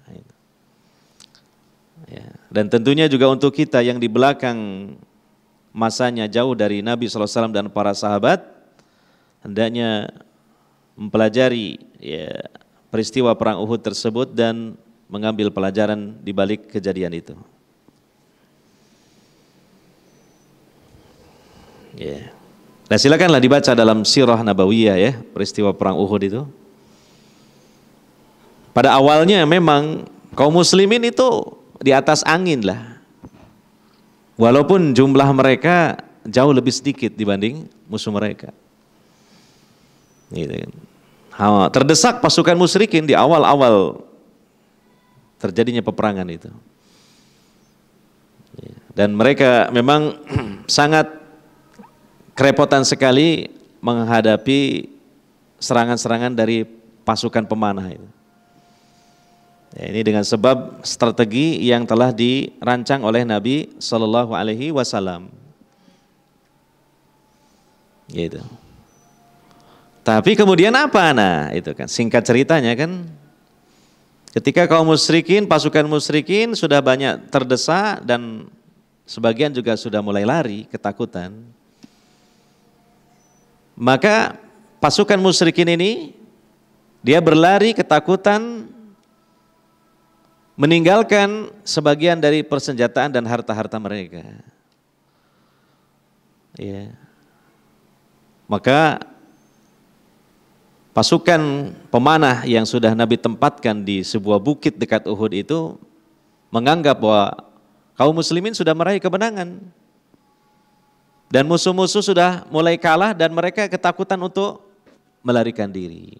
Ya. Dan tentunya juga untuk kita yang di belakang masanya jauh dari Nabi SAW dan para sahabat, hendaknya mempelajari ya, peristiwa perang Uhud tersebut dan mengambil pelajaran di balik kejadian itu. Ya. Nah silakanlah dibaca dalam sirah Nabawiyah ya, peristiwa perang Uhud itu. Pada awalnya memang kaum muslimin itu di atas angin lah. Walaupun jumlah mereka jauh lebih sedikit dibanding musuh mereka. Gitu. Kan. Terdesak pasukan musyrikin di awal-awal terjadinya peperangan itu. Ya, dan mereka memang sangat kerepotan sekali menghadapi serangan-serangan dari pasukan pemanah itu. Ya, ini dengan sebab strategi yang telah dirancang oleh Nabi Shallallahu Alaihi Wasallam. Gitu. Tapi kemudian apa? Nah, itu kan singkat ceritanya kan. Ketika kaum musyrikin, pasukan musyrikin sudah banyak terdesak dan sebagian juga sudah mulai lari ketakutan. Maka pasukan musyrikin ini dia berlari ketakutan meninggalkan sebagian dari persenjataan dan harta-harta mereka. Ya. Maka pasukan pemanah yang sudah Nabi tempatkan di sebuah bukit dekat Uhud itu menganggap bahwa kaum muslimin sudah meraih kemenangan. Dan musuh-musuh sudah mulai kalah dan mereka ketakutan untuk melarikan diri.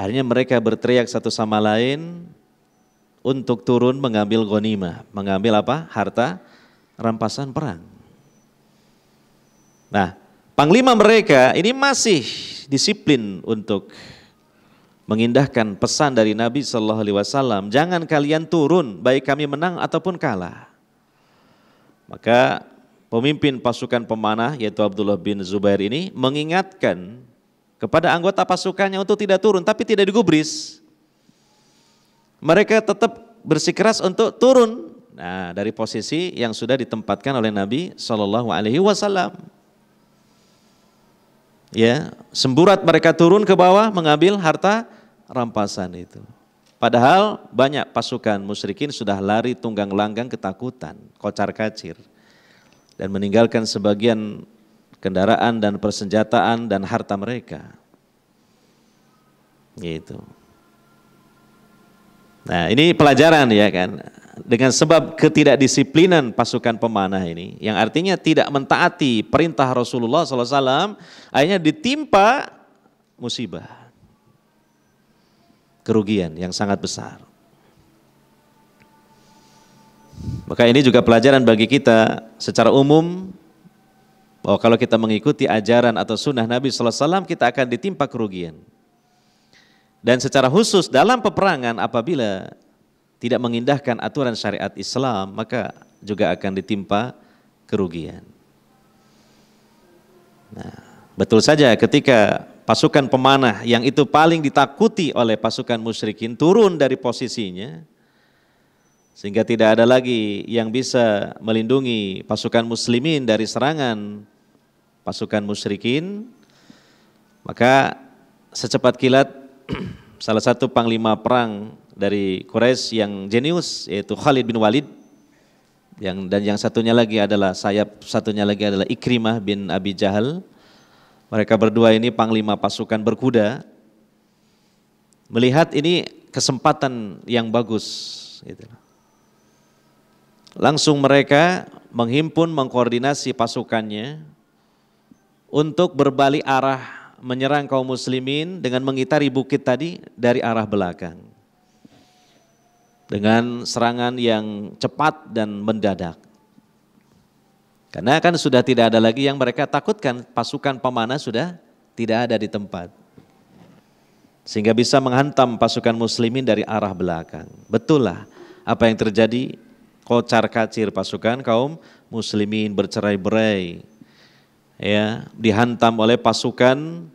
Akhirnya mereka berteriak satu sama lain untuk turun mengambil gonima, mengambil apa? Harta rampasan perang. Nah, panglima mereka ini masih disiplin untuk mengindahkan pesan dari Nabi Shallallahu Alaihi Wasallam. Jangan kalian turun, baik kami menang ataupun kalah. Maka pemimpin pasukan pemanah yaitu Abdullah bin Zubair ini mengingatkan kepada anggota pasukannya untuk tidak turun, tapi tidak digubris. Mereka tetap bersikeras untuk turun. Nah, dari posisi yang sudah ditempatkan oleh Nabi Shallallahu Alaihi Wasallam. Ya, semburat mereka turun ke bawah mengambil harta rampasan itu. Padahal banyak pasukan musyrikin sudah lari tunggang langgang ketakutan, kocar kacir. Dan meninggalkan sebagian kendaraan dan persenjataan dan harta mereka. Gitu. Nah, ini pelajaran ya kan. Dengan sebab ketidakdisiplinan pasukan pemanah ini, yang artinya tidak mentaati perintah Rasulullah SAW, akhirnya ditimpa musibah. Kerugian yang sangat besar. Maka ini juga pelajaran bagi kita secara umum bahwa oh, kalau kita mengikuti ajaran atau sunnah Nabi SAW kita akan ditimpa kerugian. Dan secara khusus dalam peperangan apabila tidak mengindahkan aturan syariat Islam maka juga akan ditimpa kerugian. Nah, betul saja ketika pasukan pemanah yang itu paling ditakuti oleh pasukan musyrikin turun dari posisinya, sehingga tidak ada lagi yang bisa melindungi pasukan muslimin dari serangan pasukan musyrikin. Maka secepat kilat salah satu panglima perang dari Quraisy yang jenius yaitu Khalid bin Walid yang dan yang satunya lagi adalah sayap satunya lagi adalah Ikrimah bin Abi Jahal. Mereka berdua ini panglima pasukan berkuda. Melihat ini kesempatan yang bagus gitu. Langsung mereka menghimpun mengkoordinasi pasukannya untuk berbalik arah menyerang kaum muslimin dengan mengitari bukit tadi dari arah belakang. Dengan serangan yang cepat dan mendadak. Karena kan sudah tidak ada lagi yang mereka takutkan, pasukan pemanah sudah tidak ada di tempat. Sehingga bisa menghantam pasukan muslimin dari arah belakang. Betul apa yang terjadi kocar kacir pasukan kaum muslimin bercerai-berai. Ya, dihantam oleh pasukan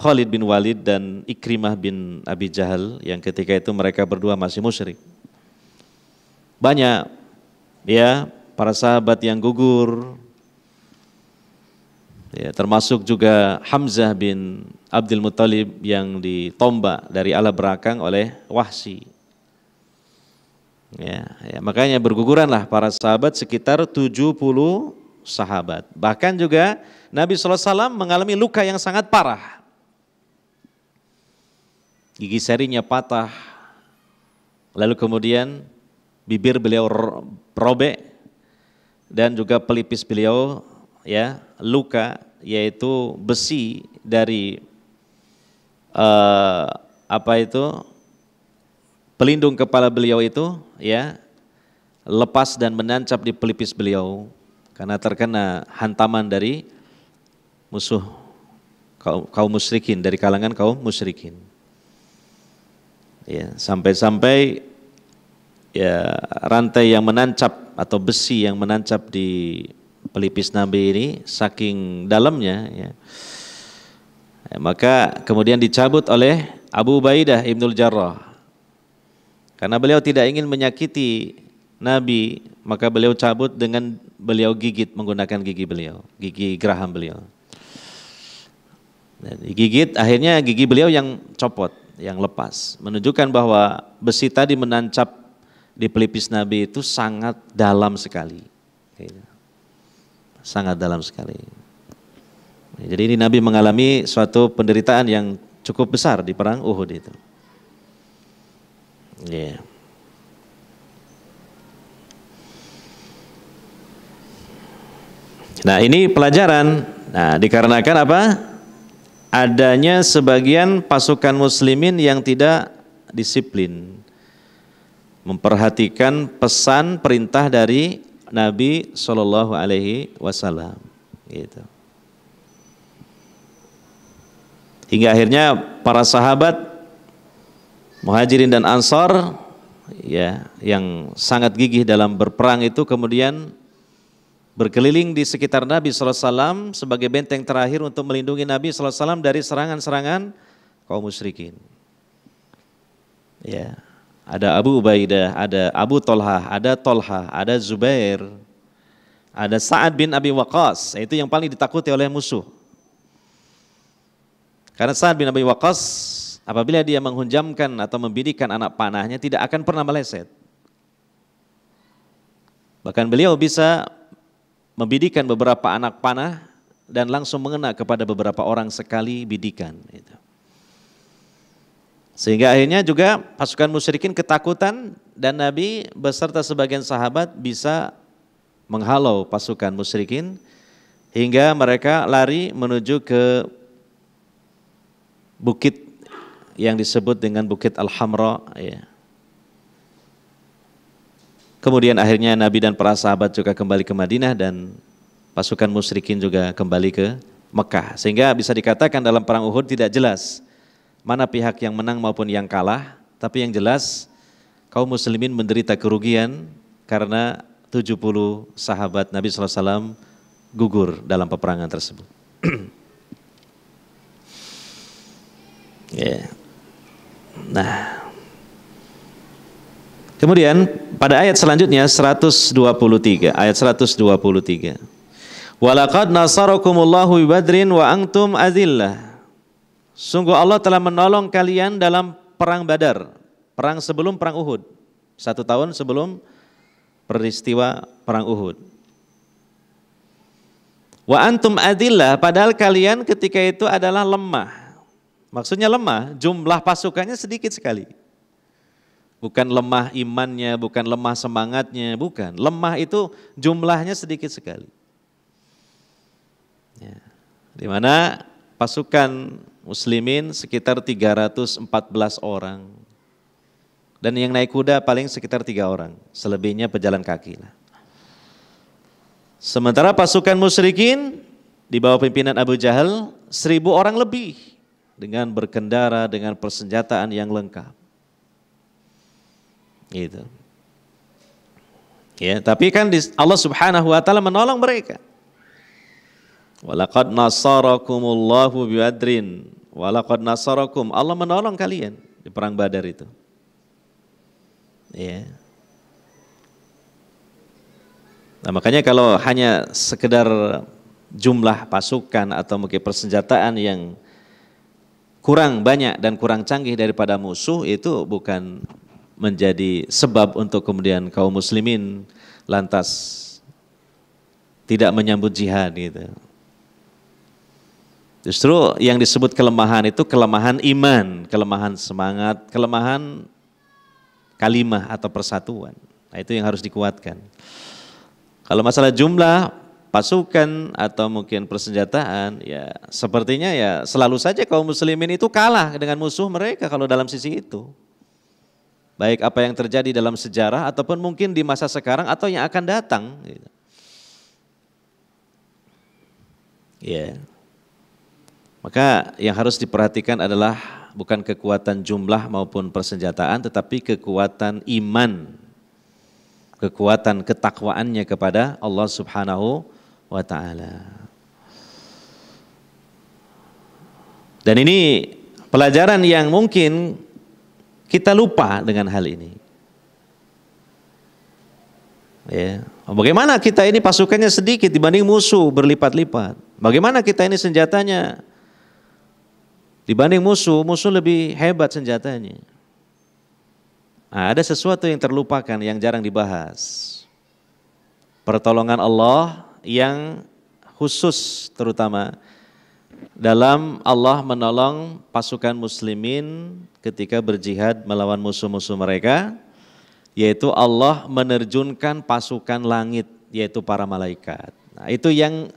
Khalid bin Walid dan Ikrimah bin Abi Jahal yang ketika itu mereka berdua masih musyrik. Banyak ya para sahabat yang gugur. Ya, termasuk juga Hamzah bin Abdul Muthalib yang ditombak dari ala berakang oleh Wahsi. Ya, ya, makanya lah para sahabat sekitar 70 sahabat. Bahkan juga Nabi SAW mengalami luka yang sangat parah. Gigi serinya patah. Lalu kemudian bibir beliau robek dan juga pelipis beliau ya luka yaitu besi dari uh, apa itu pelindung kepala beliau itu ya lepas dan menancap di pelipis beliau karena terkena hantaman dari musuh kaum, kaum musyrikin dari kalangan kaum musyrikin. Ya, sampai-sampai ya rantai yang menancap atau besi yang menancap di pelipis Nabi ini saking dalamnya ya. ya maka kemudian dicabut oleh Abu Ba'idah Ibnul Jarrah karena beliau tidak ingin menyakiti Nabi, maka beliau cabut dengan beliau gigit menggunakan gigi beliau, gigi geraham beliau. Dan gigit akhirnya gigi beliau yang copot, yang lepas. Menunjukkan bahwa besi tadi menancap di pelipis Nabi itu sangat dalam sekali. Sangat dalam sekali. Jadi ini Nabi mengalami suatu penderitaan yang cukup besar di perang Uhud itu. Ya, Nah, ini pelajaran. Nah, dikarenakan apa? Adanya sebagian pasukan muslimin yang tidak disiplin memperhatikan pesan perintah dari Nabi Shallallahu Alaihi Wasallam gitu hingga akhirnya para sahabat Muhajirin dan Ansar ya yang sangat gigih dalam berperang itu kemudian berkeliling di sekitar Nabi SAW sebagai benteng terakhir untuk melindungi Nabi SAW dari serangan-serangan kaum musyrikin. Ya, ada Abu Ubaidah, ada Abu Tolha, ada Tolha, ada Zubair, ada Sa'ad bin Abi Waqqas, itu yang paling ditakuti oleh musuh. Karena Sa'ad bin Abi Waqqas Apabila dia menghunjamkan atau membidikan anak panahnya tidak akan pernah meleset. Bahkan beliau bisa membidikan beberapa anak panah dan langsung mengena kepada beberapa orang sekali bidikan. Gitu. Sehingga akhirnya juga pasukan musyrikin ketakutan dan Nabi beserta sebagian sahabat bisa menghalau pasukan musyrikin hingga mereka lari menuju ke bukit yang disebut dengan Bukit Al-Hamra ya. Kemudian akhirnya Nabi dan para sahabat juga kembali ke Madinah dan pasukan musyrikin juga kembali ke Mekah. Sehingga bisa dikatakan dalam perang Uhud tidak jelas mana pihak yang menang maupun yang kalah, tapi yang jelas kaum muslimin menderita kerugian karena 70 sahabat Nabi SAW gugur dalam peperangan tersebut. yeah. Ya. Nah. Kemudian pada ayat selanjutnya 123, ayat 123. Walaqad nasarakumullahu ibadrin Badrin wa antum azillah. Sungguh Allah telah menolong kalian dalam perang Badar, perang sebelum perang Uhud. Satu tahun sebelum peristiwa perang Uhud. Wa antum adillah padahal kalian ketika itu adalah lemah. Maksudnya lemah, jumlah pasukannya sedikit sekali. Bukan lemah imannya, bukan lemah semangatnya, bukan. Lemah itu jumlahnya sedikit sekali. Ya. Di mana pasukan muslimin sekitar 314 orang. Dan yang naik kuda paling sekitar tiga orang. Selebihnya pejalan kaki Sementara pasukan musyrikin di bawah pimpinan Abu Jahal seribu orang lebih dengan berkendara dengan persenjataan yang lengkap. Gitu. Ya, tapi kan Allah Subhanahu wa taala menolong mereka. Walaqad nasarakumullahu biadrin. Walaqad nasarakum. Allah menolong kalian di perang Badar itu. Ya. Nah, makanya kalau hanya sekedar jumlah pasukan atau mungkin persenjataan yang kurang banyak dan kurang canggih daripada musuh itu bukan menjadi sebab untuk kemudian kaum muslimin lantas tidak menyambut jihad gitu. Justru yang disebut kelemahan itu kelemahan iman, kelemahan semangat, kelemahan kalimah atau persatuan. Nah, itu yang harus dikuatkan. Kalau masalah jumlah pasukan atau mungkin persenjataan ya sepertinya ya selalu saja kaum muslimin itu kalah dengan musuh mereka kalau dalam sisi itu baik apa yang terjadi dalam sejarah ataupun mungkin di masa sekarang atau yang akan datang gitu. ya maka yang harus diperhatikan adalah bukan kekuatan jumlah maupun persenjataan tetapi kekuatan iman kekuatan ketakwaannya kepada Allah Subhanahu wa taala. Dan ini pelajaran yang mungkin kita lupa dengan hal ini. Ya. Bagaimana kita ini pasukannya sedikit dibanding musuh berlipat-lipat? Bagaimana kita ini senjatanya dibanding musuh, musuh lebih hebat senjatanya. Nah, ada sesuatu yang terlupakan yang jarang dibahas. Pertolongan Allah yang khusus terutama dalam Allah menolong pasukan muslimin ketika berjihad melawan musuh-musuh mereka yaitu Allah menerjunkan pasukan langit yaitu para malaikat. Nah, itu yang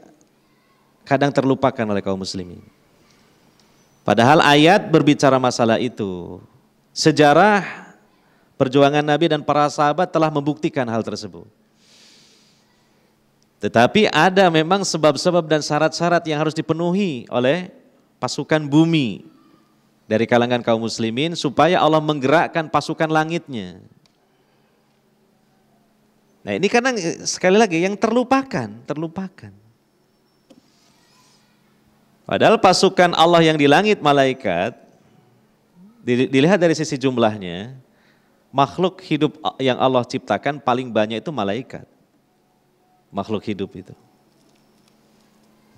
kadang terlupakan oleh kaum muslimin. Padahal ayat berbicara masalah itu. Sejarah perjuangan Nabi dan para sahabat telah membuktikan hal tersebut. Tetapi ada memang sebab-sebab dan syarat-syarat yang harus dipenuhi oleh pasukan bumi dari kalangan kaum muslimin supaya Allah menggerakkan pasukan langitnya. Nah ini karena eh, sekali lagi yang terlupakan, terlupakan. Padahal pasukan Allah yang di langit malaikat, dilihat dari sisi jumlahnya, makhluk hidup eh, yang Allah ciptakan paling banyak itu malaikat makhluk hidup itu.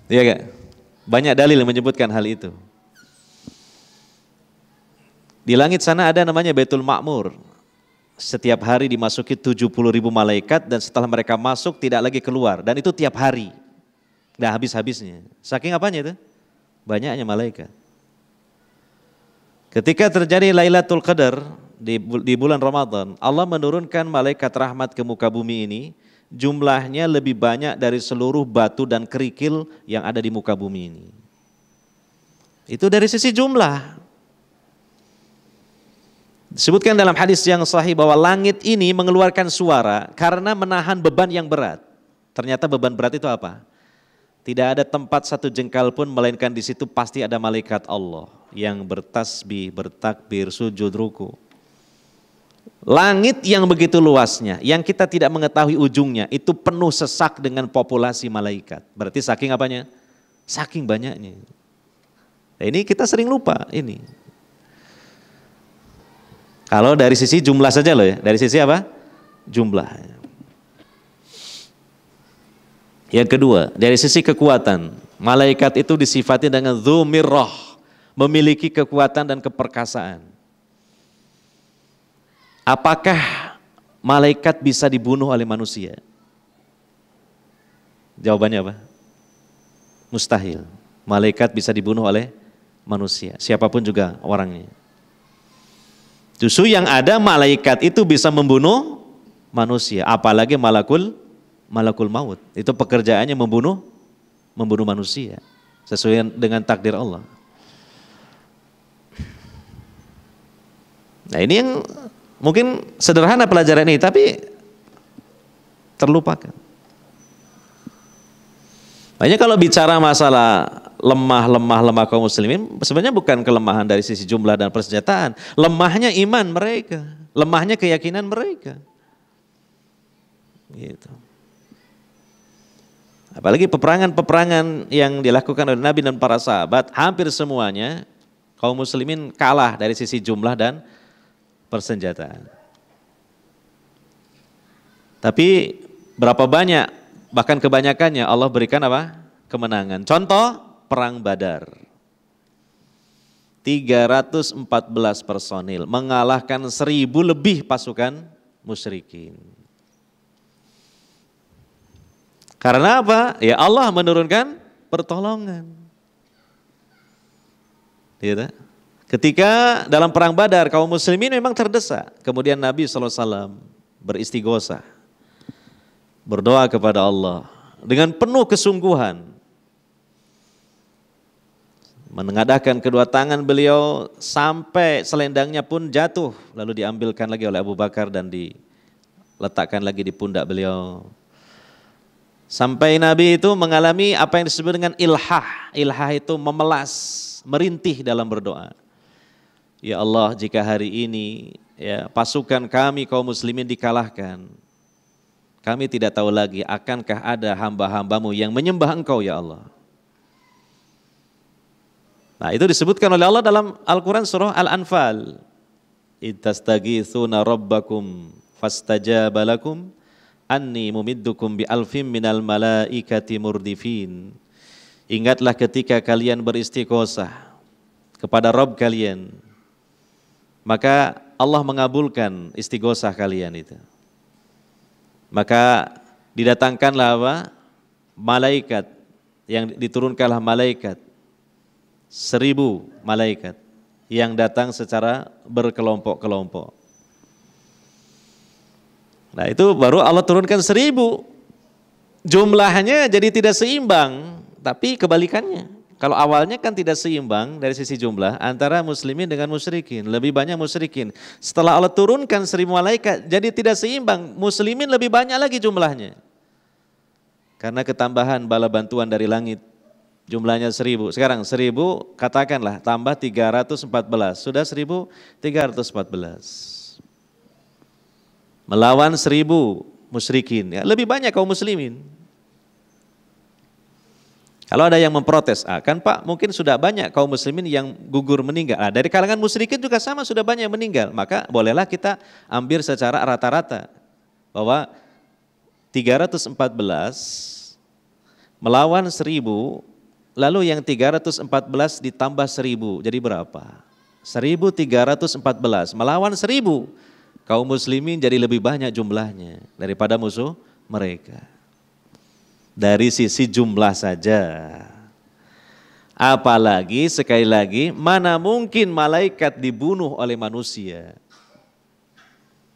Iya gak? Banyak dalil yang menyebutkan hal itu. Di langit sana ada namanya Betul Makmur. Setiap hari dimasuki 70 ribu malaikat dan setelah mereka masuk tidak lagi keluar. Dan itu tiap hari. Nah habis-habisnya. Saking apanya itu? Banyaknya malaikat. Ketika terjadi Lailatul Qadar di, di bulan Ramadan, Allah menurunkan malaikat rahmat ke muka bumi ini jumlahnya lebih banyak dari seluruh batu dan kerikil yang ada di muka bumi ini. Itu dari sisi jumlah. Disebutkan dalam hadis yang sahih bahwa langit ini mengeluarkan suara karena menahan beban yang berat. Ternyata beban berat itu apa? Tidak ada tempat satu jengkal pun melainkan di situ pasti ada malaikat Allah yang bertasbih, bertakbir, sujud, ruku. Langit yang begitu luasnya, yang kita tidak mengetahui ujungnya, itu penuh sesak dengan populasi malaikat. Berarti saking apanya? Saking banyaknya. Nah, ini kita sering lupa ini. Kalau dari sisi jumlah saja loh ya, dari sisi apa? Jumlah. Yang kedua, dari sisi kekuatan, malaikat itu disifati dengan zumirrah, memiliki kekuatan dan keperkasaan. Apakah malaikat bisa dibunuh oleh manusia? Jawabannya apa? Mustahil. Malaikat bisa dibunuh oleh manusia, siapapun juga orangnya. Justru yang ada malaikat itu bisa membunuh manusia, apalagi malakul malakul maut. Itu pekerjaannya membunuh membunuh manusia sesuai dengan takdir Allah. Nah, ini yang Mungkin sederhana pelajaran ini tapi terlupakan. Makanya kalau bicara masalah lemah, lemah, lemah kaum muslimin, sebenarnya bukan kelemahan dari sisi jumlah dan persenjataan. Lemahnya iman mereka, lemahnya keyakinan mereka. Gitu. Apalagi peperangan-peperangan yang dilakukan oleh Nabi dan para sahabat, hampir semuanya kaum muslimin kalah dari sisi jumlah dan persenjataan. Tapi berapa banyak, bahkan kebanyakannya Allah berikan apa? Kemenangan. Contoh, Perang Badar. 314 personil mengalahkan seribu lebih pasukan musyrikin. Karena apa? Ya Allah menurunkan pertolongan. Iya tidak? Ketika dalam perang Badar kaum muslimin memang terdesak. Kemudian Nabi Alaihi Wasallam beristighosa. Berdoa kepada Allah dengan penuh kesungguhan. Menengadahkan kedua tangan beliau sampai selendangnya pun jatuh. Lalu diambilkan lagi oleh Abu Bakar dan diletakkan lagi di pundak beliau. Sampai Nabi itu mengalami apa yang disebut dengan ilhah. Ilhah itu memelas, merintih dalam berdoa. Ya Allah, jika hari ini ya pasukan kami kaum muslimin dikalahkan, kami tidak tahu lagi akankah ada hamba-hambamu yang menyembah engkau ya Allah. Nah itu disebutkan oleh Allah dalam Al-Quran surah Al-Anfal. Ittastagithuna rabbakum fastajabalakum anni mumiddukum bi alfim minal malaikati murdifin. Ingatlah ketika kalian beristighosah kepada Rob kalian, maka Allah mengabulkan istighosah kalian itu. Maka didatangkanlah apa? Malaikat yang diturunkanlah malaikat seribu malaikat yang datang secara berkelompok-kelompok. Nah itu baru Allah turunkan seribu. Jumlahnya jadi tidak seimbang, tapi kebalikannya. Kalau awalnya kan tidak seimbang dari sisi jumlah antara muslimin dengan musyrikin. Lebih banyak musyrikin. Setelah Allah turunkan seribu malaikat jadi tidak seimbang. Muslimin lebih banyak lagi jumlahnya. Karena ketambahan bala bantuan dari langit jumlahnya seribu. Sekarang seribu katakanlah tambah 314. Sudah seribu belas Melawan seribu musyrikin. Ya, lebih banyak kaum muslimin. Kalau ada yang memprotes, ah kan Pak mungkin sudah banyak kaum muslimin yang gugur meninggal. Nah, dari kalangan musyrikin juga sama sudah banyak yang meninggal. Maka bolehlah kita ambil secara rata-rata bahwa 314 melawan 1000 lalu yang 314 ditambah 1000 jadi berapa? 1314 melawan 1000 kaum muslimin jadi lebih banyak jumlahnya daripada musuh mereka dari sisi jumlah saja. Apalagi sekali lagi mana mungkin malaikat dibunuh oleh manusia.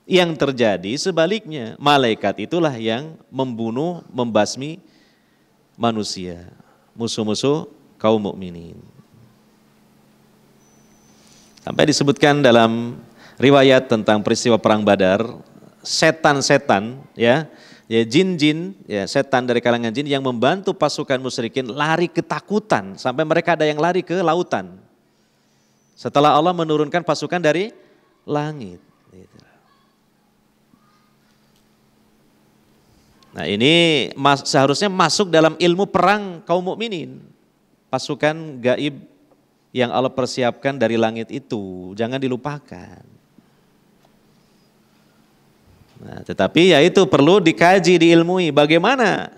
Yang terjadi sebaliknya, malaikat itulah yang membunuh, membasmi manusia, musuh-musuh kaum mukminin. Sampai disebutkan dalam riwayat tentang peristiwa perang Badar, setan-setan ya ya jin-jin, ya setan dari kalangan jin yang membantu pasukan musyrikin lari ketakutan sampai mereka ada yang lari ke lautan. Setelah Allah menurunkan pasukan dari langit. Gitu. Nah ini seharusnya masuk dalam ilmu perang kaum mukminin, pasukan gaib yang Allah persiapkan dari langit itu, jangan dilupakan. Nah, tetapi ya itu perlu dikaji, diilmui. Bagaimana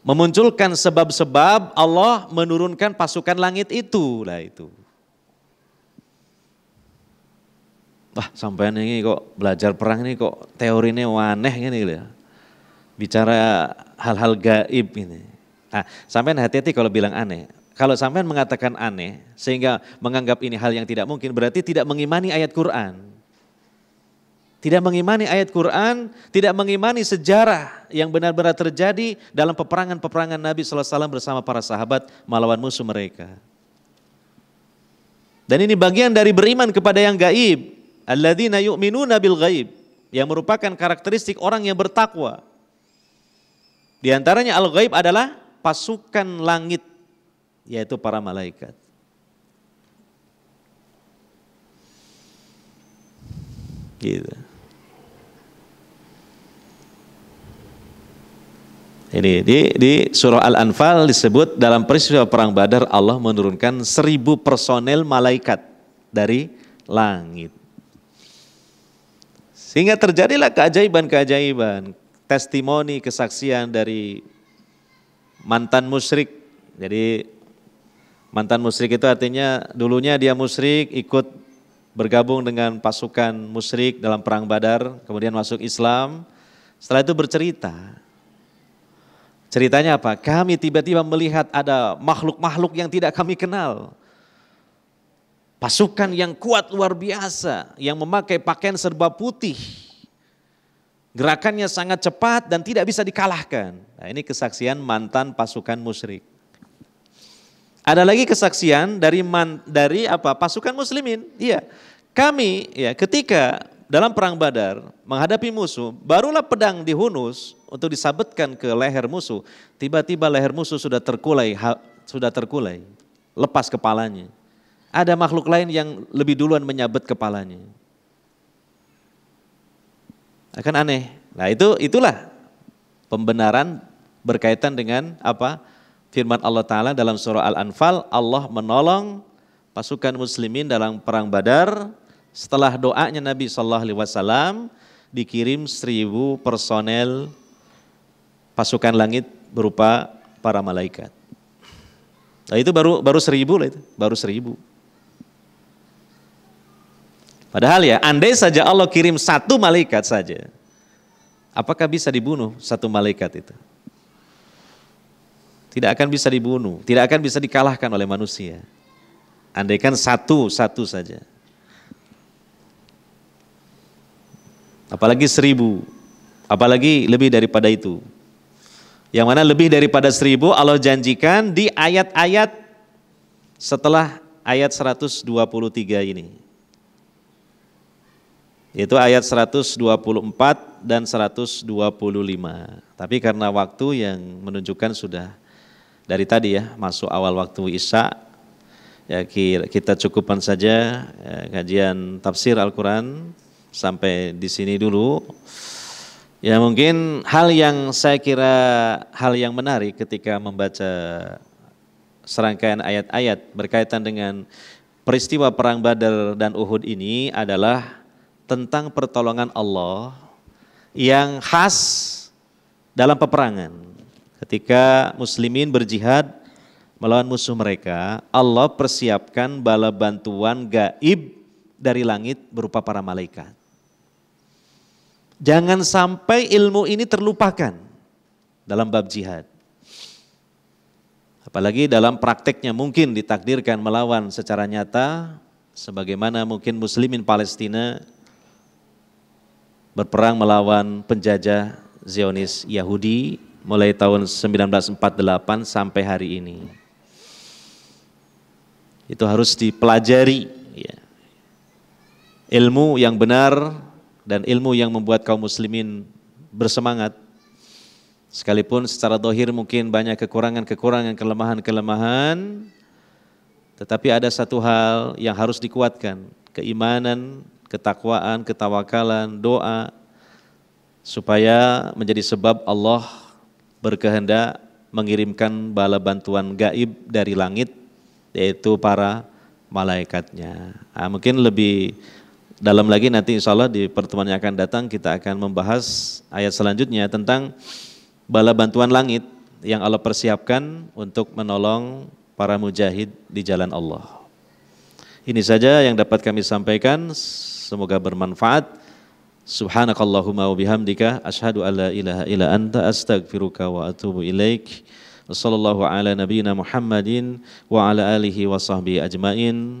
memunculkan sebab-sebab Allah menurunkan pasukan langit itu. Lah itu. Wah sampai ini kok belajar perang ini kok teorinya waneh ini ya. Bicara hal-hal gaib ini. Nah, sampai hati-hati kalau bilang aneh. Kalau sampean mengatakan aneh sehingga menganggap ini hal yang tidak mungkin berarti tidak mengimani ayat Quran tidak mengimani ayat Quran, tidak mengimani sejarah yang benar-benar terjadi dalam peperangan-peperangan Nabi SAW bersama para sahabat melawan musuh mereka. Dan ini bagian dari beriman kepada yang gaib. Alladzina yu'minuna bil gaib. Yang merupakan karakteristik orang yang bertakwa. Di antaranya al-gaib adalah pasukan langit. Yaitu para malaikat. Gitu. Ini di, di surah Al-Anfal disebut dalam peristiwa perang Badar Allah menurunkan seribu personel malaikat dari langit. Sehingga terjadilah keajaiban-keajaiban, testimoni, kesaksian dari mantan musyrik. Jadi mantan musyrik itu artinya dulunya dia musyrik ikut bergabung dengan pasukan musyrik dalam perang Badar, kemudian masuk Islam. Setelah itu bercerita, Ceritanya apa? Kami tiba-tiba melihat ada makhluk-makhluk yang tidak kami kenal. Pasukan yang kuat luar biasa, yang memakai pakaian serba putih. Gerakannya sangat cepat dan tidak bisa dikalahkan. Nah, ini kesaksian mantan pasukan musyrik. Ada lagi kesaksian dari man, dari apa pasukan muslimin. Iya. Kami ya ketika dalam perang Badar menghadapi musuh, barulah pedang dihunus, untuk disabetkan ke leher musuh, tiba-tiba leher musuh sudah terkulai, sudah terkulai, lepas kepalanya. Ada makhluk lain yang lebih duluan menyabet kepalanya. Akan aneh. Nah, itu itulah pembenaran berkaitan dengan apa? Firman Allah taala dalam surah Al-Anfal, Allah menolong pasukan muslimin dalam perang Badar setelah doanya Nabi sallallahu alaihi wasallam dikirim seribu personel pasukan langit berupa para malaikat. Nah, itu baru baru seribu lah itu, baru seribu. Padahal ya, andai saja Allah kirim satu malaikat saja, apakah bisa dibunuh satu malaikat itu? Tidak akan bisa dibunuh, tidak akan bisa dikalahkan oleh manusia. Andaikan satu-satu saja. Apalagi seribu, apalagi lebih daripada itu. Yang mana lebih daripada seribu Allah janjikan di ayat-ayat setelah ayat 123 ini. Itu ayat 124 dan 125. Tapi karena waktu yang menunjukkan sudah dari tadi ya, masuk awal waktu Isya, ya kita cukupkan saja ya, kajian tafsir Al-Quran sampai di sini dulu. Ya mungkin hal yang saya kira hal yang menarik ketika membaca serangkaian ayat-ayat berkaitan dengan peristiwa perang Badar dan Uhud ini adalah tentang pertolongan Allah yang khas dalam peperangan. Ketika muslimin berjihad melawan musuh mereka, Allah persiapkan bala bantuan gaib dari langit berupa para malaikat. Jangan sampai ilmu ini terlupakan dalam bab jihad. Apalagi dalam prakteknya mungkin ditakdirkan melawan secara nyata sebagaimana mungkin muslimin Palestina berperang melawan penjajah Zionis Yahudi mulai tahun 1948 sampai hari ini. Itu harus dipelajari ya. Ilmu yang benar dan ilmu yang membuat kaum muslimin bersemangat sekalipun secara dohir mungkin banyak kekurangan-kekurangan, kelemahan-kelemahan tetapi ada satu hal yang harus dikuatkan, keimanan, ketakwaan, ketawakalan, doa supaya menjadi sebab Allah berkehendak mengirimkan bala bantuan gaib dari langit yaitu para malaikatnya. Nah, mungkin lebih dalam lagi nanti insya Allah di pertemuan yang akan datang kita akan membahas ayat selanjutnya tentang bala bantuan langit yang Allah persiapkan untuk menolong para mujahid di jalan Allah. Ini saja yang dapat kami sampaikan, semoga bermanfaat. Subhanakallahumma wa bihamdika asyhadu alla ilaha illa anta astaghfiruka wa atubu ilaik. Wassallallahu ala nabiyyina Muhammadin wa ala alihi wa sahbihi ajmain.